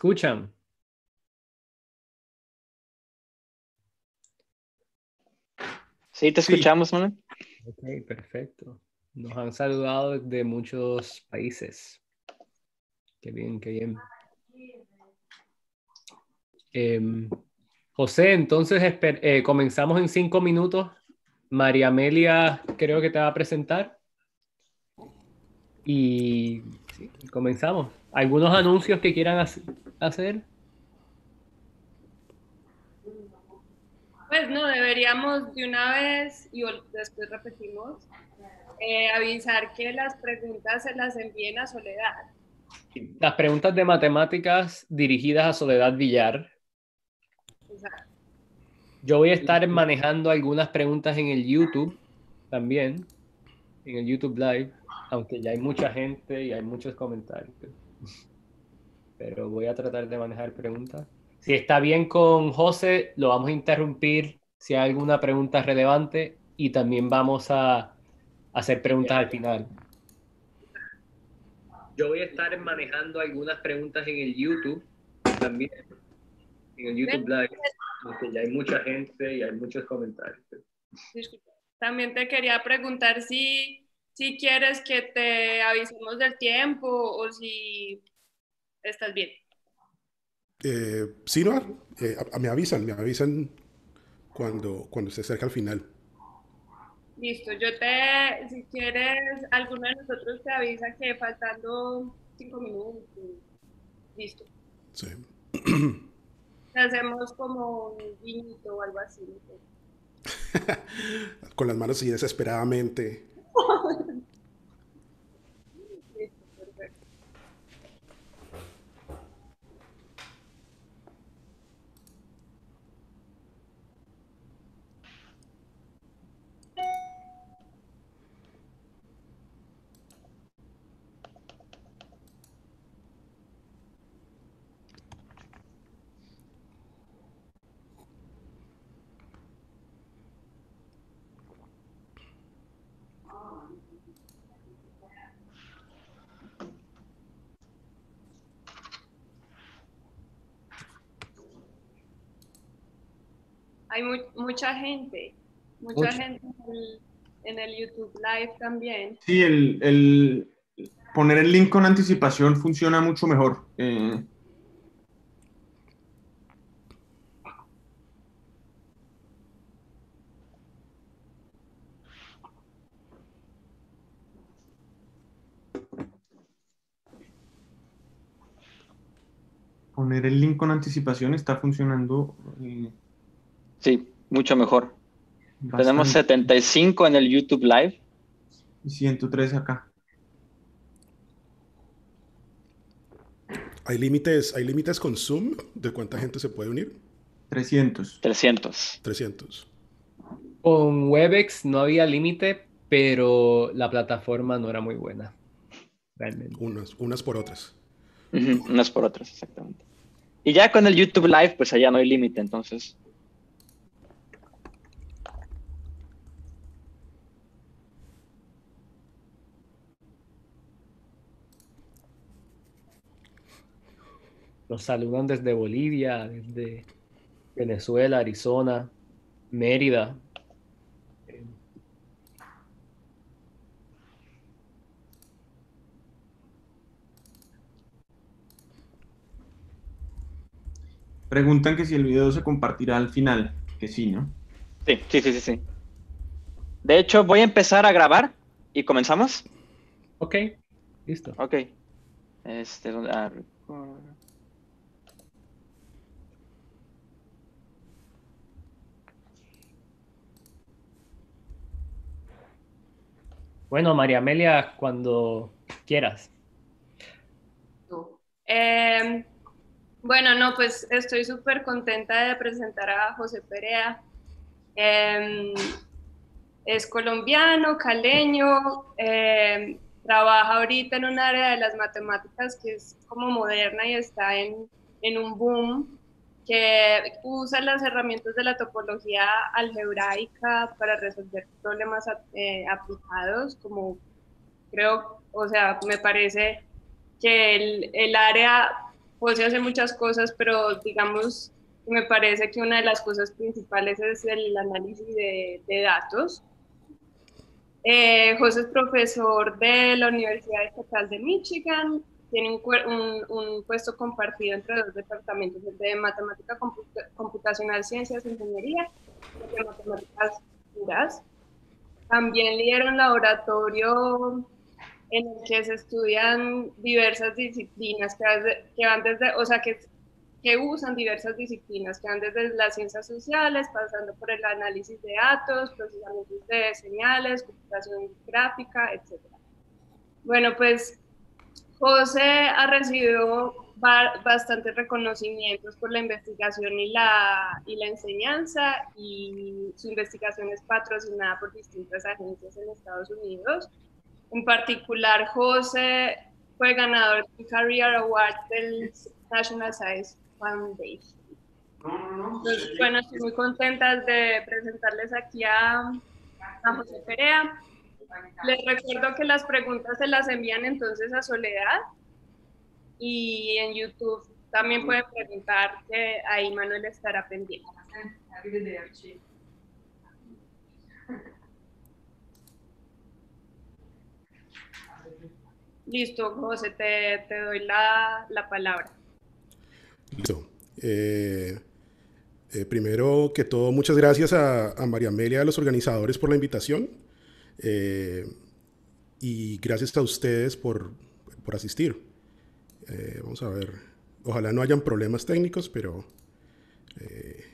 escuchan? Sí, te escuchamos, sí. Ok, perfecto. Nos han saludado de muchos países. Qué bien, qué bien. Em, José, entonces eh, comenzamos en cinco minutos. María Amelia creo que te va a presentar. Y comenzamos. ¿Algunos anuncios que quieran hacer? Pues no, deberíamos de una vez, y después repetimos, eh, avisar que las preguntas se las envíen a Soledad. Las preguntas de matemáticas dirigidas a Soledad Villar. Yo voy a estar manejando algunas preguntas en el YouTube también, en el YouTube Live, aunque ya hay mucha gente y hay muchos comentarios. Pero voy a tratar de manejar preguntas. Si está bien con José, lo vamos a interrumpir si hay alguna pregunta relevante y también vamos a hacer preguntas al final. Yo voy a estar manejando algunas preguntas en el YouTube también, en el YouTube Live, porque ya hay mucha gente y hay muchos comentarios. También te quería preguntar si si quieres que te avisemos del tiempo o si estás bien. Eh, sí, no, eh, me avisan, me avisan cuando, cuando se acerca al final. Listo, yo te, si quieres, alguno de nosotros te avisa que faltando cinco minutos, listo. hacemos como un guiñito o algo así. Con las manos y desesperadamente. mucha gente, mucha gente en el, YouTube Live también. Sí, el, el, poner el link con anticipación funciona mucho mejor. Eh. Poner el link con anticipación está funcionando. Eh. Sí, mucho mejor. Tenemos 75 en el YouTube Live. Y 103 acá. ¿Hay límites, ¿Hay límites con Zoom de cuánta gente se puede unir? 300. 300. 300. Con Webex no había límite, pero la plataforma no era muy buena. Realmente. Unas, unas por otras. unas por otras, exactamente. Y ya con el YouTube Live, pues allá no hay límite, entonces Los saludan desde Bolivia, desde Venezuela, Arizona, Mérida. Preguntan que si el video se compartirá al final, que sí, ¿no? Sí, sí, sí, sí. De hecho, voy a empezar a grabar y comenzamos. Ok, listo. Ok. Este, ah, Bueno, María Amelia, cuando quieras. Em, bueno, no, pues estoy súper contenta de presentar a José Perea. Em, es colombiano, caleño, em, trabaja ahorita en un área de las matemáticas que es como moderna y está en, en un boom que usa las herramientas de la topología algebraica para resolver problemas eh, aplicados, como creo, o sea, me parece que el, el área José pues, hace muchas cosas, pero digamos, me parece que una de las cosas principales es el análisis de, datos. Eh, José es profesor de la Universidad Estatal de Michigan tiene un, un, puesto compartido entre dos departamentos, el de matemática computacional, ciencias, ingeniería, y matemáticas puras. También lidera un laboratorio en el que se estudian diversas disciplinas que, van desde, o sea, que, que usan diversas disciplinas, que van desde las ciencias sociales, pasando por el análisis de datos, procesamiento de señales, computación gráfica, etc. Bueno, pues José ha recibido bastantes reconocimientos por la investigación y la, y la enseñanza y su investigación es patrocinada por distintas agencias en Estados Unidos. En particular, José fue ganador del Career Award del National Science Foundation. bueno, estoy muy contenta de presentarles aquí a, a José Perea. Les recuerdo que las preguntas se las envían entonces a Soledad y en YouTube también pueden preguntar que ahí Manuel estará pendiente. Listo, José, te, doy la, palabra. Listo. Eh, eh, primero que todo, muchas gracias a, María Amelia, a los organizadores por la invitación. Eh, y gracias a ustedes por, por asistir. Eh, vamos a ver. Ojalá no hayan problemas técnicos, pero eh,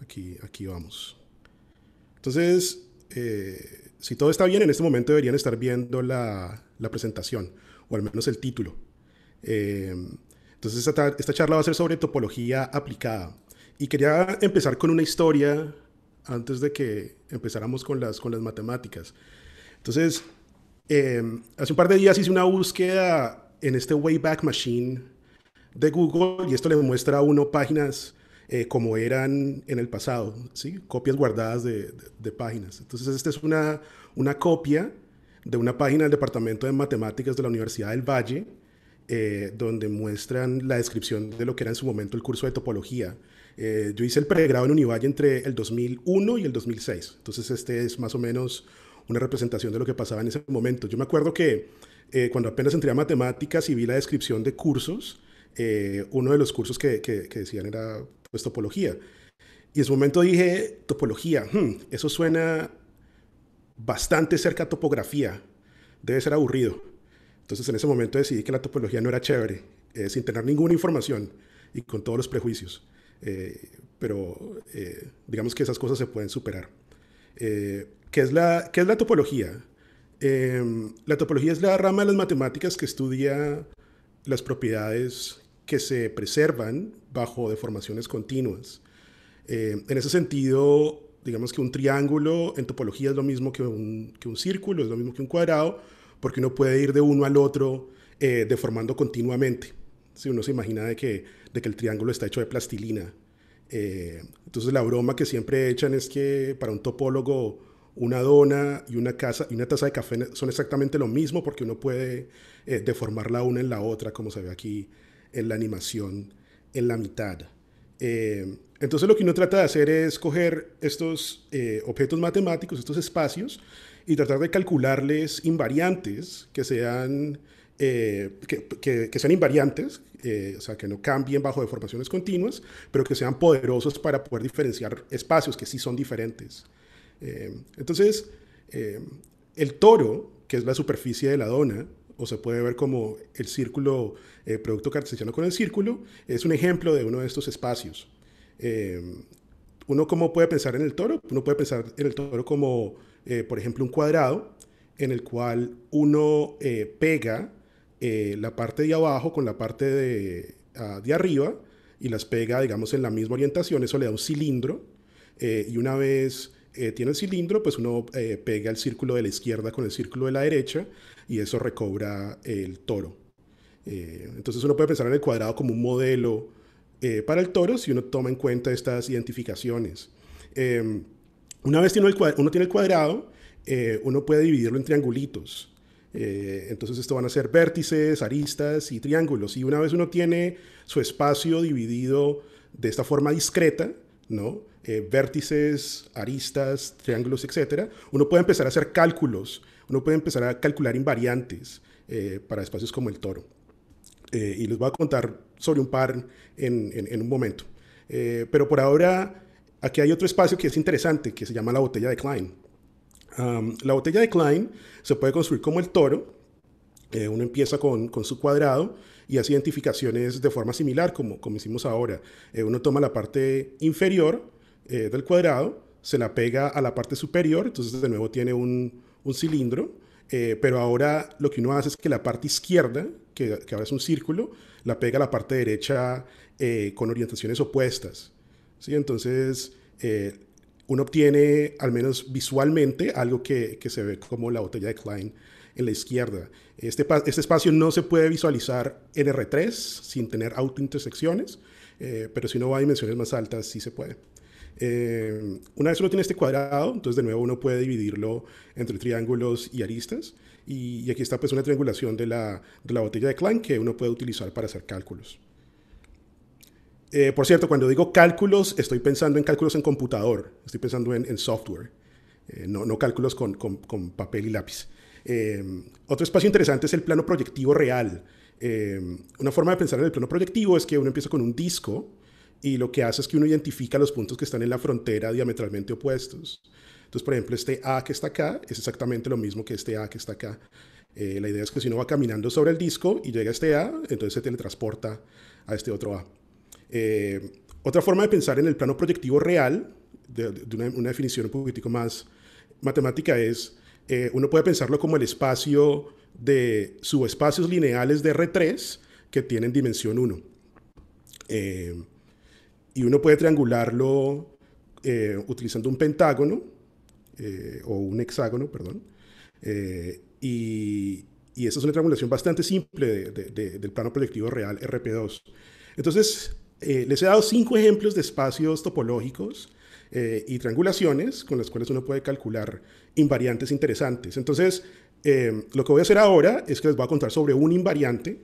aquí, aquí vamos. Entonces, si todo está bien, en este momento deberían estar viendo la, la presentación, o al menos el título. entonces, esta, esta charla va a ser sobre topología aplicada. Y quería empezar con una historia antes de que empezáramos con las, con las matemáticas. Entonces, em, hace un par de días hice una búsqueda en este Wayback Machine de Google y esto le muestra a uno páginas eh, como eran en el pasado, ¿sí? copias guardadas de, páginas. Entonces, esta es una, una copia de una página del Departamento de Matemáticas de la Universidad del Valle, eh, donde muestran la descripción de lo que era en su momento el curso de topología. Eh, yo hice el pregrado en Univalle entre el 2001 y el 2006. Entonces este es más o menos una representación de lo que pasaba en ese momento. Yo me acuerdo que eh, cuando apenas entré a matemáticas y vi la descripción de cursos, eh, uno de los cursos que, decían era pues, topología. Y en su momento dije, topología, hmm, eso suena bastante cerca a topografía, debe ser aburrido. Entonces en ese momento decidí que la topología no era chévere, sin tener ninguna información y con todos los prejuicios. Eh, pero eh, digamos que esas cosas se pueden superar. Eh, ¿qué, es la, qué es la topología? Em, la topología es la rama de las matemáticas que estudia las propiedades que se preservan bajo deformaciones continuas. en ese sentido, digamos que un triángulo en topología es lo mismo que un, que un círculo, es lo mismo que un cuadrado, porque uno puede ir de uno al otro deformando continuamente. Si uno se imagina de que, de que el triángulo está hecho de plastilina eh, entonces la broma que siempre echan es que para un topólogo una dona y una, casa, y una taza de café son exactamente lo mismo porque uno puede eh, deformarla deformar la una en la otra, como se ve aquí en la animación en la mitad. Eh, entonces lo que uno trata de hacer es coger estos objetos matemáticos, estos espacios, y tratar de calcularles invariantes que sean, que sean invariantes, eh, o sea, que no cambien bajo deformaciones continuas, pero que sean poderosos para poder diferenciar espacios que sí son diferentes. Eh, entonces, eh, el toro, que es la superficie de la dona, o se puede ver como el círculo, producto cartesiano con el círculo, es un ejemplo de uno de estos espacios. uno cómo puede pensar en el toro, uno puede pensar en el toro como, por ejemplo, un cuadrado en el cual uno pega eh, la parte de abajo con la parte ah, de, arriba y las pega, digamos, en la misma orientación. Eso le da un cilindro. Eh, y una vez eh, tiene el cilindro, pues uno pega el círculo de la izquierda con el círculo de la derecha y eso recobra el toro. entonces uno puede pensar en el cuadrado como un modelo para el toro si uno toma en cuenta estas identificaciones. Em, una vez tiene el uno tiene el cuadrado, uno puede dividirlo en triangulitos. Eh, entonces esto van a ser vértices, aristas y triángulos. Y una vez uno tiene su espacio dividido de esta forma discreta, ¿no? Eh, vértices, aristas, triángulos, etc., uno puede empezar a hacer cálculos, uno puede empezar a calcular invariantes eh, para espacios como el toro. y les voy a contar sobre un par en un momento. pero por ahora, aquí hay otro espacio que es interesante, que se llama la botella de Klein la botella de Klein se puede construir como el toro. uno empieza con, su cuadrado y hace identificaciones de forma similar como, como hicimos ahora. Eh, uno toma la parte inferior eh, del cuadrado, se la pega a la parte superior, entonces de nuevo tiene un, cilindro, eh, pero ahora lo que uno hace es que la parte izquierda, que, que ahora es un círculo, la pega a la parte derecha con orientaciones opuestas. ¿sí? Entonces uno obtiene, al menos visualmente, algo que, se ve como la botella de Klein en la izquierda. Este, este espacio no se puede visualizar en R3 sin tener autointersecciones, eh, pero si no va a dimensiones más altas, sí se puede. Eh, una vez uno tiene este cuadrado, entonces de nuevo uno puede dividirlo entre triángulos y aristas. Y, aquí está pues una triangulación de la, de la botella de Klein que uno puede utilizar para hacer cálculos. Eh, por cierto, cuando digo cálculos, estoy pensando en cálculos en computador, estoy pensando en, software, eh, no, no, cálculos con, papel y lápiz. Eh, otro espacio interesante es el plano proyectivo real. una forma de pensar en el plano proyectivo es que uno empieza con un disco y lo que hace es que uno identifica los puntos que están en la frontera diametralmente opuestos. Entonces, por ejemplo, este A que está acá es exactamente lo mismo que este A que está acá. la idea es que si uno va caminando sobre el disco y llega a este A, entonces se teletransporta a este otro A. Eh, otra forma de pensar en el plano proyectivo real, de, una, definición un poquitico más matemática, es eh, uno puede pensarlo como el espacio de subespacios lineales de R3 que tienen dimensión 1. Eh, y uno puede triangularlo utilizando un pentágono o un hexágono, perdón. y, esa es una triangulación bastante simple del plano proyectivo real RP2. Entonces, eh, les he dado cinco ejemplos de espacios topológicos eh, y triangulaciones con las cuales uno puede calcular invariantes interesantes. Entonces, em, lo que voy a hacer ahora es que les voy a contar sobre un invariante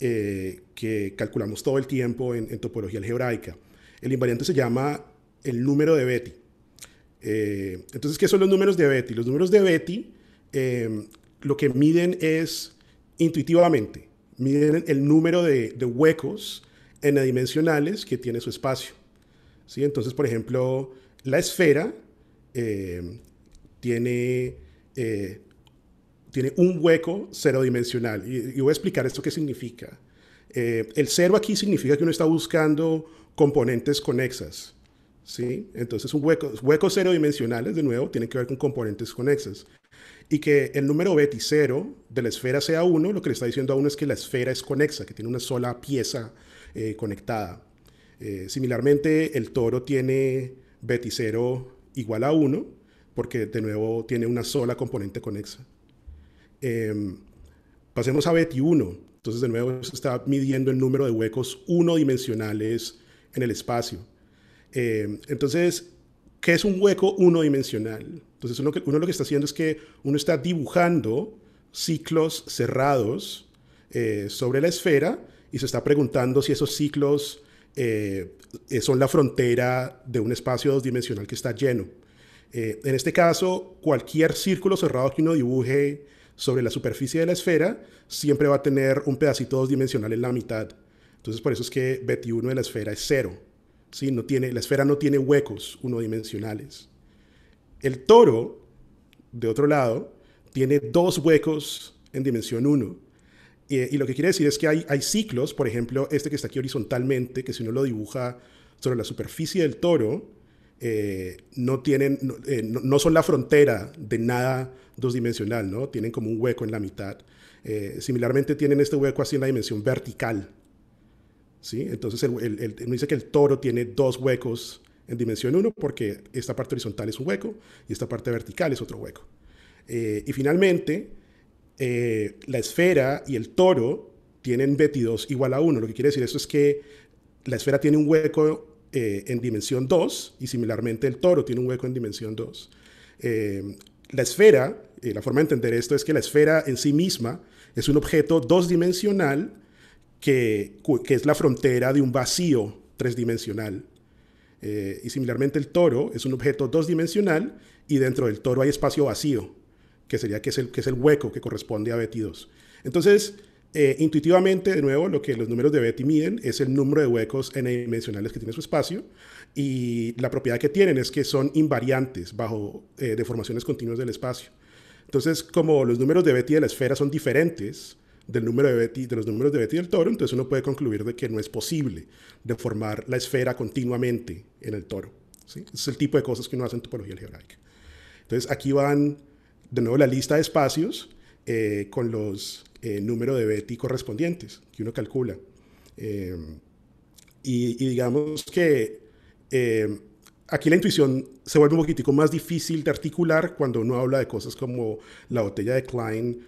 eh, que calculamos todo el tiempo en, topología algebraica. El invariante se llama el número de Betty. entonces, ¿qué son los números de Betty? Los números de Betty em, lo que miden es intuitivamente, miden el número de huecos n-dimensionales que tiene su espacio. ¿sí? Entonces, por ejemplo, la esfera eh, tiene, eh, tiene un hueco cero dimensional. Y, voy a explicar esto qué significa. Eh, el cero aquí significa que uno está buscando componentes conexas. ¿sí? Entonces, un hueco, huecos cero dimensionales, de nuevo, tienen que ver con componentes conexas. Y que el número cero de la esfera sea uno, lo que le está diciendo a uno es que la esfera es conexa, que tiene una sola pieza eh, conectada. Eh, similarmente, el toro tiene beticero igual a 1, porque de nuevo tiene una sola componente conexa. Em, pasemos a beti 1. Entonces, de nuevo, está midiendo el número de huecos unodimensionales en el espacio. Em, entonces, ¿qué es un hueco unodimensional? Entonces, uno, uno, lo que está haciendo es que uno está dibujando ciclos cerrados eh, sobre la esfera y se está preguntando si esos ciclos eh, eh, son la frontera de un espacio dos-dimensional que está lleno. Eh, en este caso, cualquier círculo cerrado que uno dibuje sobre la superficie de la esfera siempre va a tener un pedacito dos-dimensional en la mitad. Entonces, por eso es que 21 de la esfera es cero. ¿sí? No tiene, la esfera no tiene huecos unodimensionales. El toro, de otro lado, tiene dos huecos en dimensión 1 eh, y lo que quiere decir es que hay, ciclos, por ejemplo, este que está aquí horizontalmente, que si uno lo dibuja sobre la superficie del toro, eh, no, tienen, eh, no, son la frontera de nada dosdimensional, ¿no? Tienen como un hueco en la mitad. similarmente tienen este hueco así en la dimensión vertical, ¿sí? Entonces el, dice que el toro tiene dos huecos en dimensión 1 porque esta parte horizontal es un hueco y esta parte vertical es otro hueco. y finalmente eh, la esfera y el toro tienen 22 igual a 1. Lo que quiere decir eso es que la esfera tiene un hueco eh, en dimensión 2 y similarmente el toro tiene un hueco en dimensión 2. Eh, la esfera, la forma de entender esto es que la esfera en sí misma es un objeto dos-dimensional que, que, es la frontera de un vacío tres-dimensional. y similarmente el toro es un objeto dos-dimensional y dentro del toro hay espacio vacío que sería que es el, que es el hueco que corresponde a Betty 2. Entonces, eh, intuitivamente, de nuevo, lo que los números de Betty miden es el número de huecos n dimensionales que tiene su espacio y la propiedad que tienen es que son invariantes bajo eh, deformaciones continuas del espacio. Entonces, como los números de Betty de la esfera son diferentes del número de de los números de Betty del toro, entonces uno puede concluir de que no es posible deformar la esfera continuamente en el toro. ¿sí? es el tipo de cosas que uno hace en topología algebraica. Entonces, aquí van de nuevo la lista de espacios eh, con los eh, números de Betty correspondientes que uno calcula. Eh, y, y, digamos que aquí la intuición se vuelve un poquitico más difícil de articular cuando uno habla de cosas como la botella de Klein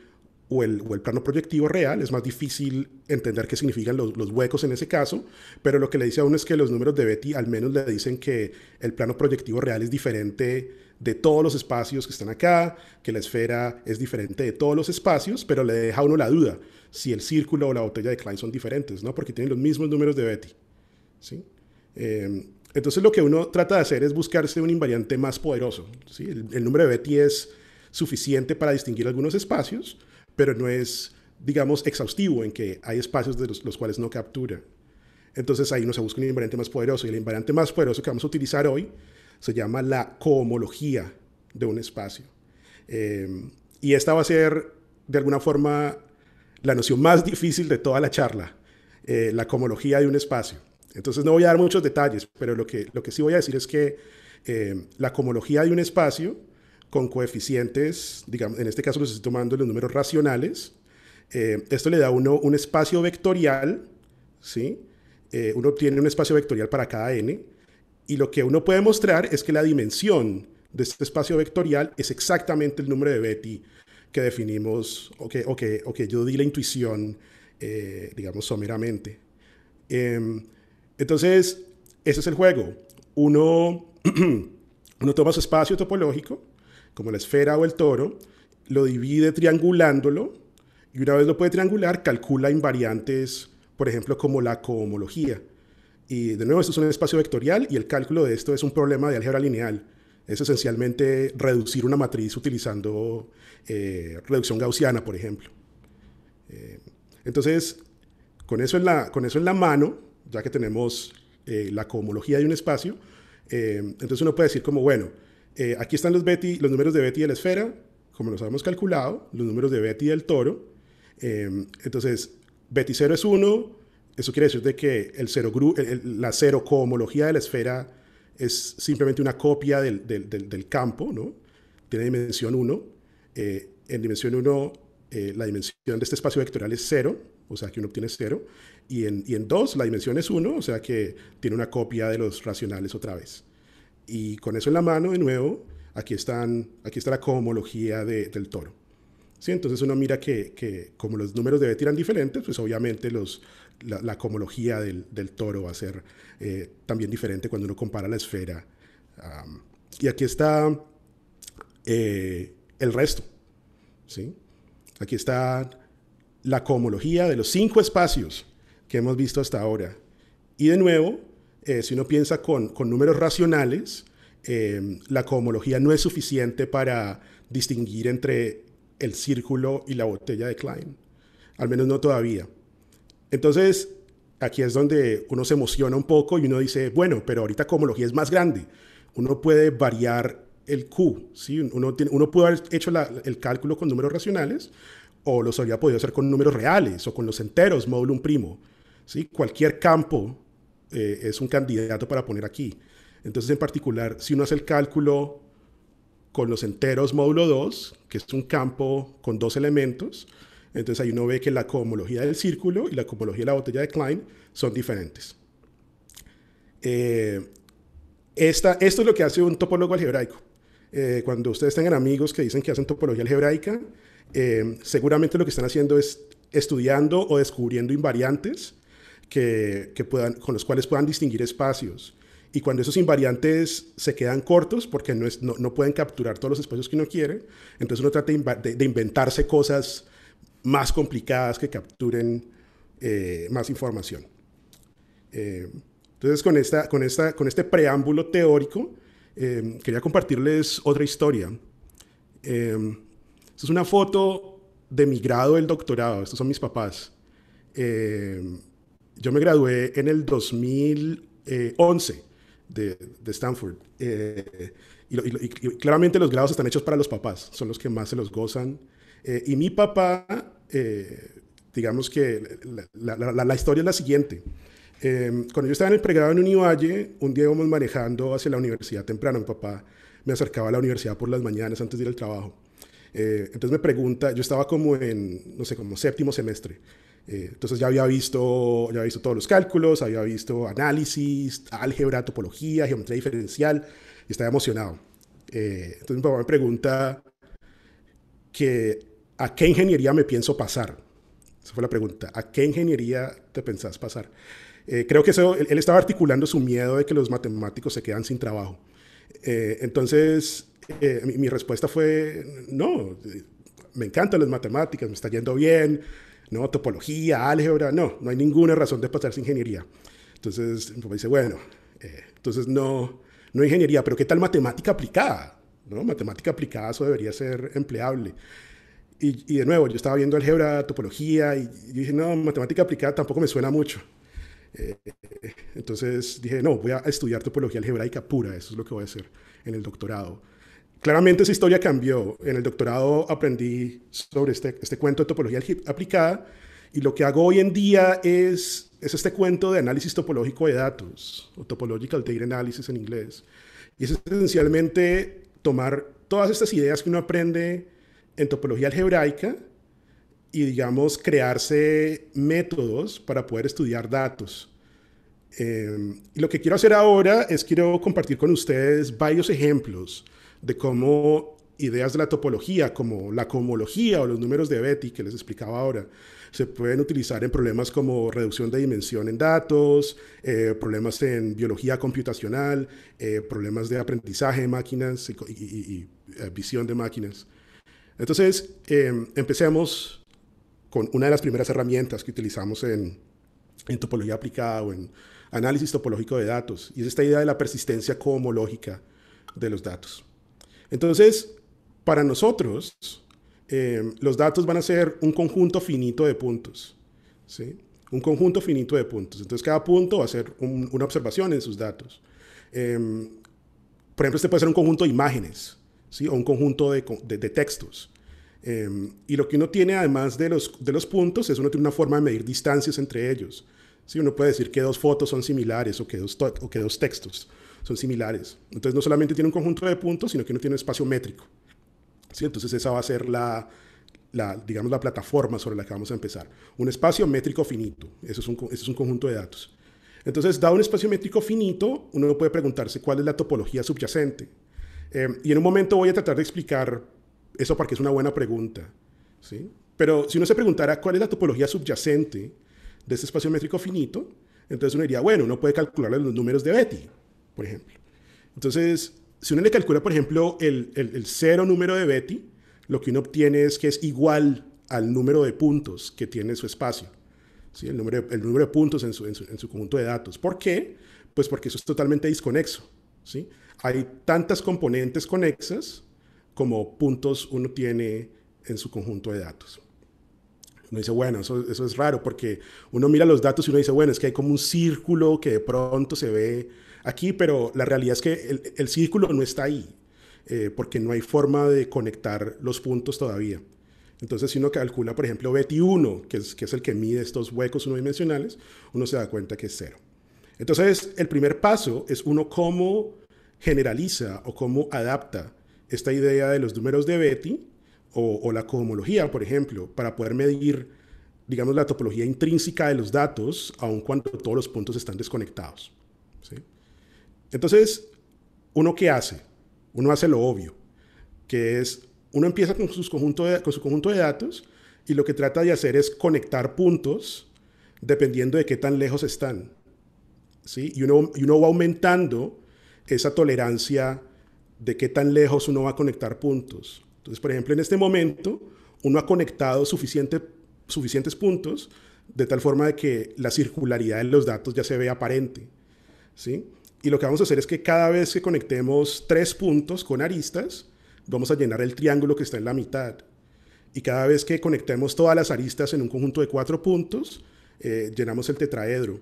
o el, plano proyectivo real, es más difícil entender qué significan los, huecos en ese caso, pero lo que le dice a uno es que los números de Betty al menos le dicen que el plano proyectivo real es diferente de todos los espacios que están acá, que la esfera es diferente de todos los espacios, pero le deja a uno la duda si el círculo o la botella de Klein son diferentes, ¿no? Porque tienen los mismos números de Betty, ¿sí? Em, entonces lo que uno trata de hacer es buscarse un invariante más poderoso, ¿sí? El, el número de Betty es suficiente para distinguir algunos espacios, pero no es, digamos, exhaustivo en que hay espacios de los, cuales no captura. Entonces ahí nos busca un invariante más poderoso y el invariante más poderoso que vamos a utilizar hoy se llama la cohomología de un espacio. Em, y esta va a ser, de alguna forma, la noción más difícil de toda la charla, eh, la cohomología de un espacio. Entonces no voy a dar muchos detalles, pero lo que, lo que sí voy a decir es que em, la cohomología de un espacio con coeficientes, digamos, en este caso los estoy tomando los números racionales. Eh, esto le da a uno un espacio vectorial, ¿sí? Eh, uno obtiene un espacio vectorial para cada n, y lo que uno puede mostrar es que la dimensión de este espacio vectorial es exactamente el número de Betty que definimos o que, yo di la intuición, eh, digamos, someramente. Em, entonces, ese es el juego. Uno, uno toma su espacio topológico, como la esfera o el toro, lo divide triangulándolo y una vez lo puede triangular, calcula invariantes, por ejemplo, como la cohomología. Y de nuevo, esto es un espacio vectorial y el cálculo de esto es un problema de álgebra lineal. Es esencialmente reducir una matriz utilizando eh, reducción gaussiana, por ejemplo. Eh, entonces, con eso, en la, con eso en la mano, ya que tenemos eh, la cohomología de un espacio, entonces uno puede decir como, bueno, eh, aquí están los, números de Betty de la esfera, como los habíamos calculado, los números de Betty del toro. Em, entonces, Betty 0 es 1, eso quiere decir que el la cero cohomología de la esfera es simplemente una copia del, campo, ¿no? Tiene dimensión 1. Eh, en dimensión 1, eh, la dimensión de este espacio vectorial es 0, o sea que uno obtiene 0. Y en 2, la dimensión es 1, o sea que tiene una copia de los racionales otra vez. Y con eso en la mano, de nuevo, aquí, están, aquí está la cohomología de, del toro. ¿Sí? Entonces uno mira que, que, como los números de B tiran diferentes, pues obviamente los, la, cohomología del, del, toro va a ser eh, también diferente cuando uno compara la esfera. y aquí está eh, el resto. ¿sí? Aquí está la cohomología de los cinco espacios que hemos visto hasta ahora. Y de nuevo, eh, si uno piensa con, números racionales, eh, la cohomología no es suficiente para distinguir entre el círculo y la botella de Klein. Al menos no todavía. Entonces, aquí es donde uno se emociona un poco y uno dice, bueno, pero ahorita cohomología es más grande. Uno puede variar el Q, ¿sí? Uno, tiene, uno pudo haber hecho el cálculo con números racionales o los habría podido hacer con números reales o con los enteros, módulo un primo, ¿sí? Cualquier campo eh, es un candidato para poner aquí. Entonces, en particular, si uno hace el cálculo con los enteros módulo 2, que es un campo con dos elementos, entonces ahí uno ve que la cohomología del círculo y la cohomología de la botella de Klein son diferentes. Eh, esto es lo que hace un topólogo algebraico. Eh, cuando ustedes tengan amigos que dicen que hacen topología algebraica, seguramente lo que están haciendo es estudiando o descubriendo invariantes que, puedan, con los cuales puedan distinguir espacios. Y cuando esos invariantes se quedan cortos, porque no, no, pueden capturar todos los espacios que uno quiere, entonces uno trata de, inventarse cosas más complicadas que capturen eh, más información. Eh, entonces, con, esta, con, esta, con este preámbulo teórico, eh, quería compartirles otra historia. es una foto de mi grado del doctorado, estos son mis papás yo me gradué en el 2011 de, de Stanford. Eh, y, claramente los grados están hechos para los papás, son los que más se los gozan. Eh, y mi papá, eh, digamos que la, historia es la siguiente. Em, cuando yo estaba en el pregrado en Univalle, un día íbamos manejando hacia la universidad temprano. Mi papá me acercaba a la universidad por las mañanas antes de ir al trabajo. entonces me pregunta, yo estaba como en, no sé, como séptimo semestre. Eh, entonces ya había visto, ya había visto todos los cálculos, había visto análisis, álgebra, topología, geometría diferencial y estaba emocionado. Eh, entonces mi papá me pregunta que a qué ingeniería me pienso pasar. Esa fue la pregunta. ¿A qué ingeniería te pensás pasar? Eh, creo que eso, él, estaba articulando su miedo de que los matemáticos se quedan sin trabajo. entonces mi respuesta fue no me encantan las matemáticas, me está yendo bien, no, topología, álgebra, no, no hay ninguna razón de pasarse ingeniería. Entonces, mi papá dice, bueno, eh, entonces no, no ingeniería, pero ¿qué tal matemática aplicada? ¿No? Matemática aplicada, eso debería ser empleable. Y, de nuevo, yo estaba viendo álgebra, topología, y, yo dije, no, matemática aplicada tampoco me suena mucho. Eh, entonces dije, no, voy a estudiar topología algebraica pura, eso es lo que voy a hacer en el doctorado. Claramente esa historia cambió. En el doctorado aprendí sobre este, este cuento de topología aplicada y lo que hago hoy en día es, este cuento de análisis topológico de datos, o topological data analysis en inglés. Y es esencialmente tomar todas estas ideas que uno aprende en topología algebraica y, digamos, crearse métodos para poder estudiar datos. Eh, y lo que quiero hacer ahora es quiero compartir con ustedes varios ejemplos de cómo ideas de la topología, como la comología o los números de Betty que les explicaba ahora, se pueden utilizar en problemas como reducción de dimensión en datos, eh, problemas en biología computacional, eh, problemas de aprendizaje de máquinas y, eh, visión de máquinas. Entonces, em, empecemos con una de las primeras herramientas que utilizamos en, en topología aplicada o en análisis topológico de datos, y es esta idea de la persistencia comológica de los datos. Entonces, para nosotros, eh, los datos van a ser un conjunto finito de puntos. Un conjunto finito de puntos. Entonces, cada punto va a ser una observación en sus datos. Em, por ejemplo, este puede ser un conjunto de imágenes o un conjunto de, textos. Em, y lo que uno tiene, además de los, puntos, es uno tiene una forma de medir distancias entre ellos. Uno puede decir que dos fotos son similares o dos, o que dos textos son similares. Entonces no solamente tiene un conjunto de puntos, sino que no tiene un espacio métrico. ¿sí? Entonces esa va a ser la, digamos, la plataforma sobre la que vamos a empezar. Un espacio métrico finito, eso es un, eso es un conjunto de datos. Entonces, dado un espacio métrico finito, uno puede preguntarse cuál es la topología subyacente. Em, y en un momento voy a tratar de explicar eso porque es una buena pregunta. ¿sí? Pero si uno se preguntara cuál es la topología subyacente de ese espacio métrico finito, entonces uno diría, bueno, uno puede calcular los números de Betty, por ejemplo. Entonces, si uno le calcula, por ejemplo, el, el, cero número de Betty, lo que uno obtiene es que es igual al número de puntos que tiene su espacio, ¿sí? el, número de, el número de puntos en su, en, su, conjunto de datos. ¿Por qué? Pues porque eso es totalmente desconexo. ¿sí? Hay tantas componentes conexas como puntos uno tiene en su conjunto de datos. Uno dice, bueno, eso, eso es raro porque uno mira los datos y uno dice, bueno, es que hay como un círculo que de pronto se ve aquí, pero la realidad es que el, círculo no está ahí, eh, porque no hay forma de conectar los puntos todavía. Entonces, si uno calcula, por ejemplo, Betty 1, que es, el que mide estos huecos unidimensionales, uno se da cuenta que es cero. Entonces, el primer paso es uno cómo generaliza o cómo adapta esta idea de los números de Betty o, la cohomología, por ejemplo, para poder medir, digamos, la topología intrínseca de los datos, aun cuando todos los puntos están desconectados. ¿sí? Entonces, ¿uno qué hace? Uno hace lo obvio, que es, uno empieza con, conjunto con su conjunto de datos y lo que trata de hacer es conectar puntos dependiendo de qué tan lejos están. ¿sí? Y, uno, y uno va aumentando esa tolerancia de qué tan lejos uno va a conectar puntos. Entonces, por ejemplo, en este momento, uno ha conectado suficiente, suficientes puntos de tal forma de que la circularidad de los datos ya se ve aparente. ¿sí? Y lo que vamos a hacer es que cada vez que conectemos tres puntos con aristas, vamos a llenar el triángulo que está en la mitad. Y cada vez que conectemos todas las aristas en un conjunto de cuatro puntos, eh, llenamos el tetraedro.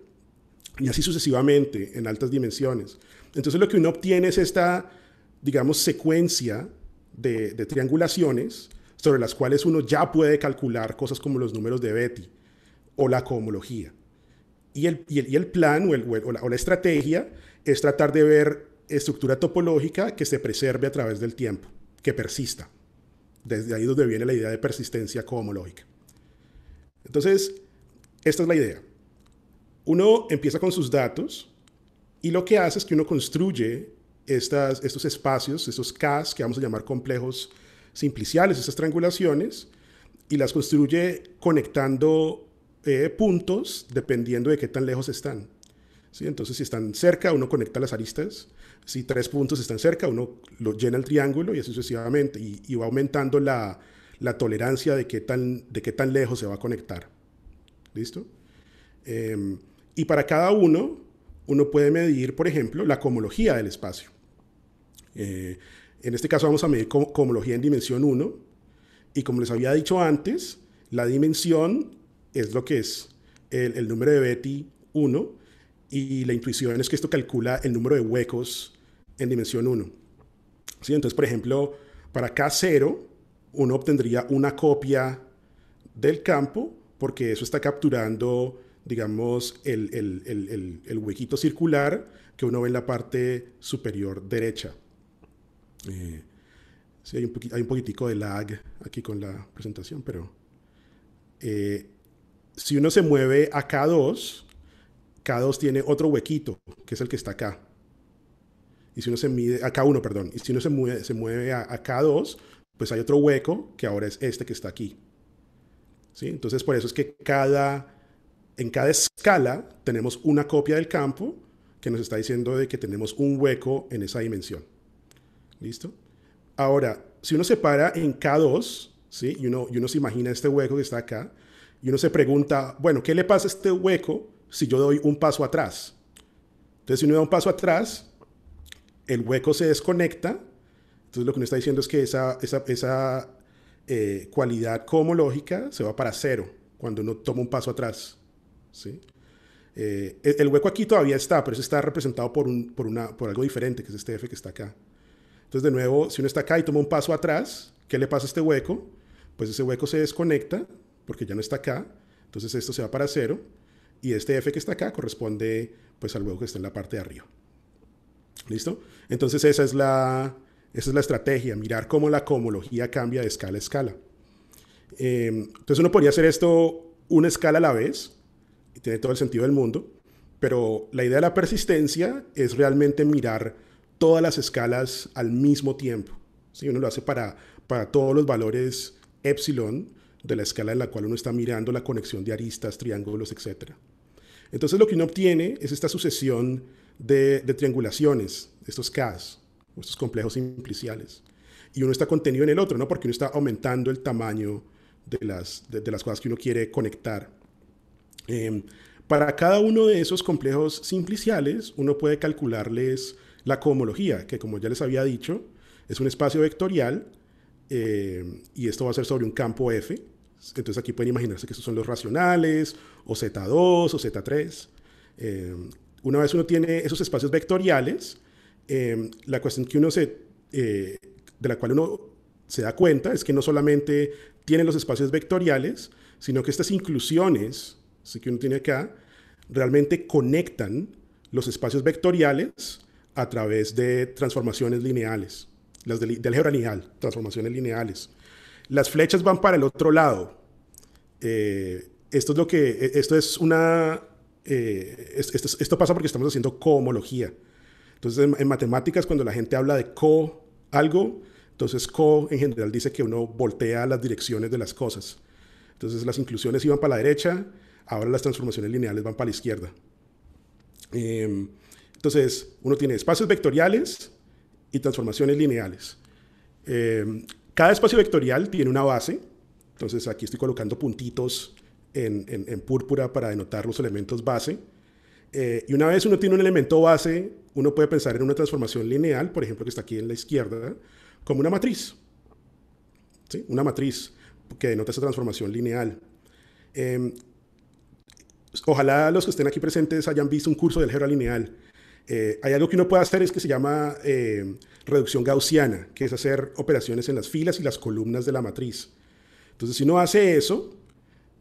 Y así sucesivamente, en altas dimensiones. Entonces lo que uno obtiene es esta, digamos, secuencia de, triangulaciones sobre las cuales uno ya puede calcular cosas como los números de Betty o la cohomología. Y el, plan o, el, o la estrategia es tratar de ver estructura topológica que se preserve a través del tiempo, que persista. Desde ahí donde viene la idea de persistencia cohomológica. Entonces, esta es la idea. Uno empieza con sus datos y lo que hace es que uno construye estas, estos espacios, estos Ks que vamos a llamar complejos simpliciales, estas triangulaciones, y las construye conectando eh, puntos dependiendo de qué tan lejos están. ¿sí? Entonces, si están cerca, uno conecta las aristas. Si tres puntos están cerca, uno lo llena el triángulo y así sucesivamente. Y, va aumentando la, tolerancia de qué, tan, de qué tan lejos se va a conectar. ¿Listo? Em, y para cada uno, uno puede medir, por ejemplo, la comología del espacio. Eh, en este caso vamos a medir homología comología en dimensión 1. Y como les había dicho antes, la dimensión es lo que es el número de Betty 1 y la intuición es que esto calcula el número de huecos en dimensión 1. ¿Sí? Entonces, por ejemplo, para K0, uno obtendría una copia del campo porque eso está capturando, digamos, el, el, el, el huequito circular que uno ve en la parte superior derecha. Eh, hay un, poquitico de lag aquí con la presentación, pero eh, si uno se mueve a K2, k 2 tiene otro huequito, que es el que está acá. Y si uno se mide, K uno, perdón, y si uno se mueve, se mueve a, K2, pues hay otro hueco que ahora es este que está aquí. ¿Sí? Entonces, por eso es que cada, en cada escala tenemos una copia del campo que nos está diciendo de que tenemos un hueco en esa dimensión. ¿Listo? Ahora, si uno se para en K2, ¿sí? uno, y uno se imagina este hueco que está acá, y uno se pregunta, bueno, ¿qué le pasa a este hueco si yo doy un paso atrás. Entonces, si uno da un paso atrás, el hueco se desconecta. Entonces, lo que uno está diciendo es que esa, eh, cualidad como lógica se va para cero cuando uno toma un paso atrás. ¿sí? Eh, el hueco aquí todavía está, pero eso está representado por, un, por algo diferente, que es este F que está acá. Entonces, de nuevo, si uno está acá y toma un paso atrás, ¿qué le pasa a este hueco? Pues ese hueco se desconecta porque ya no está acá. Entonces, esto se va para cero y este F que está acá corresponde pues al huevo que está en la parte de arriba. ¿Listo? Entonces esa es la, estrategia, mirar cómo la comología cambia de escala a escala. Eh, entonces uno podría hacer esto una escala a la vez, y tiene todo el sentido del mundo, pero la idea de la persistencia es realmente mirar todas las escalas al mismo tiempo. Si Uno lo hace para, para todos los valores epsilon de la escala en la cual uno está mirando la conexión de aristas, triángulos, etcétera. Entonces lo que uno obtiene es esta sucesión de, de triangulaciones, estos CAS, estos complejos simpliciales. Y uno está contenido en el otro, ¿no? Porque uno está aumentando el tamaño de las, de, las cosas que uno quiere conectar. Em, para cada uno de esos complejos simpliciales, uno puede calcularles la cohomología, que como ya les había dicho, es un espacio vectorial eh, y esto va a ser sobre un campo F. Entonces aquí pueden imaginarse que estos son los racionales, o Z2, o Z3. Eh, una vez uno tiene esos espacios vectoriales, eh, la cuestión que uno se, eh, de la cual uno se da cuenta es que no solamente tiene los espacios vectoriales, sino que estas inclusiones sí que uno tiene acá realmente conectan los espacios vectoriales a través de transformaciones lineales, las del, de lineal, transformaciones lineales. Las flechas van para el otro lado. Eh, esto es lo que, e, esto es una, eh, esto, pasa porque estamos haciendo cohomología. Entonces, en, matemáticas, cuando la gente habla de co algo, entonces co en general dice que uno voltea las direcciones de las cosas. Entonces, las inclusiones iban para la derecha, ahora las transformaciones lineales van para la izquierda. Em, entonces, uno tiene espacios vectoriales y transformaciones lineales. Em, cada espacio vectorial tiene una base, entonces aquí estoy colocando puntitos en, púrpura para denotar los elementos base. Eh, y una vez uno tiene un elemento base, uno puede pensar en una transformación lineal, por ejemplo, que está aquí en la izquierda, como una matriz. ¿Sí? Una matriz que denota esa transformación lineal. Em, ojalá los que estén aquí presentes hayan visto un curso de álgebra lineal. Eh, hay algo que uno puede hacer es que se llama eh, reducción gaussiana, que es hacer operaciones en las filas y las columnas de la matriz. Entonces, si uno hace eso,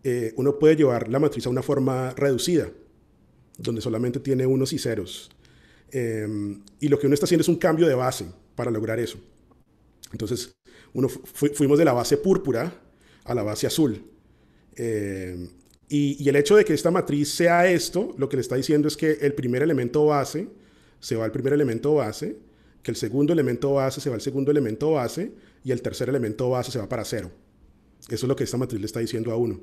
eh, uno puede llevar la matriz a una forma reducida, donde solamente tiene unos y ceros. Em, y lo que uno está haciendo es un cambio de base para lograr eso. Entonces, uno fuimos de la base púrpura a la base azul. Em, y, y, el hecho de que esta matriz sea esto, lo que le está diciendo es que el primer elemento base se va al primer elemento base que el segundo elemento base se va al segundo elemento base y el tercer elemento base se va para cero. Eso es lo que esta matriz le está diciendo a uno.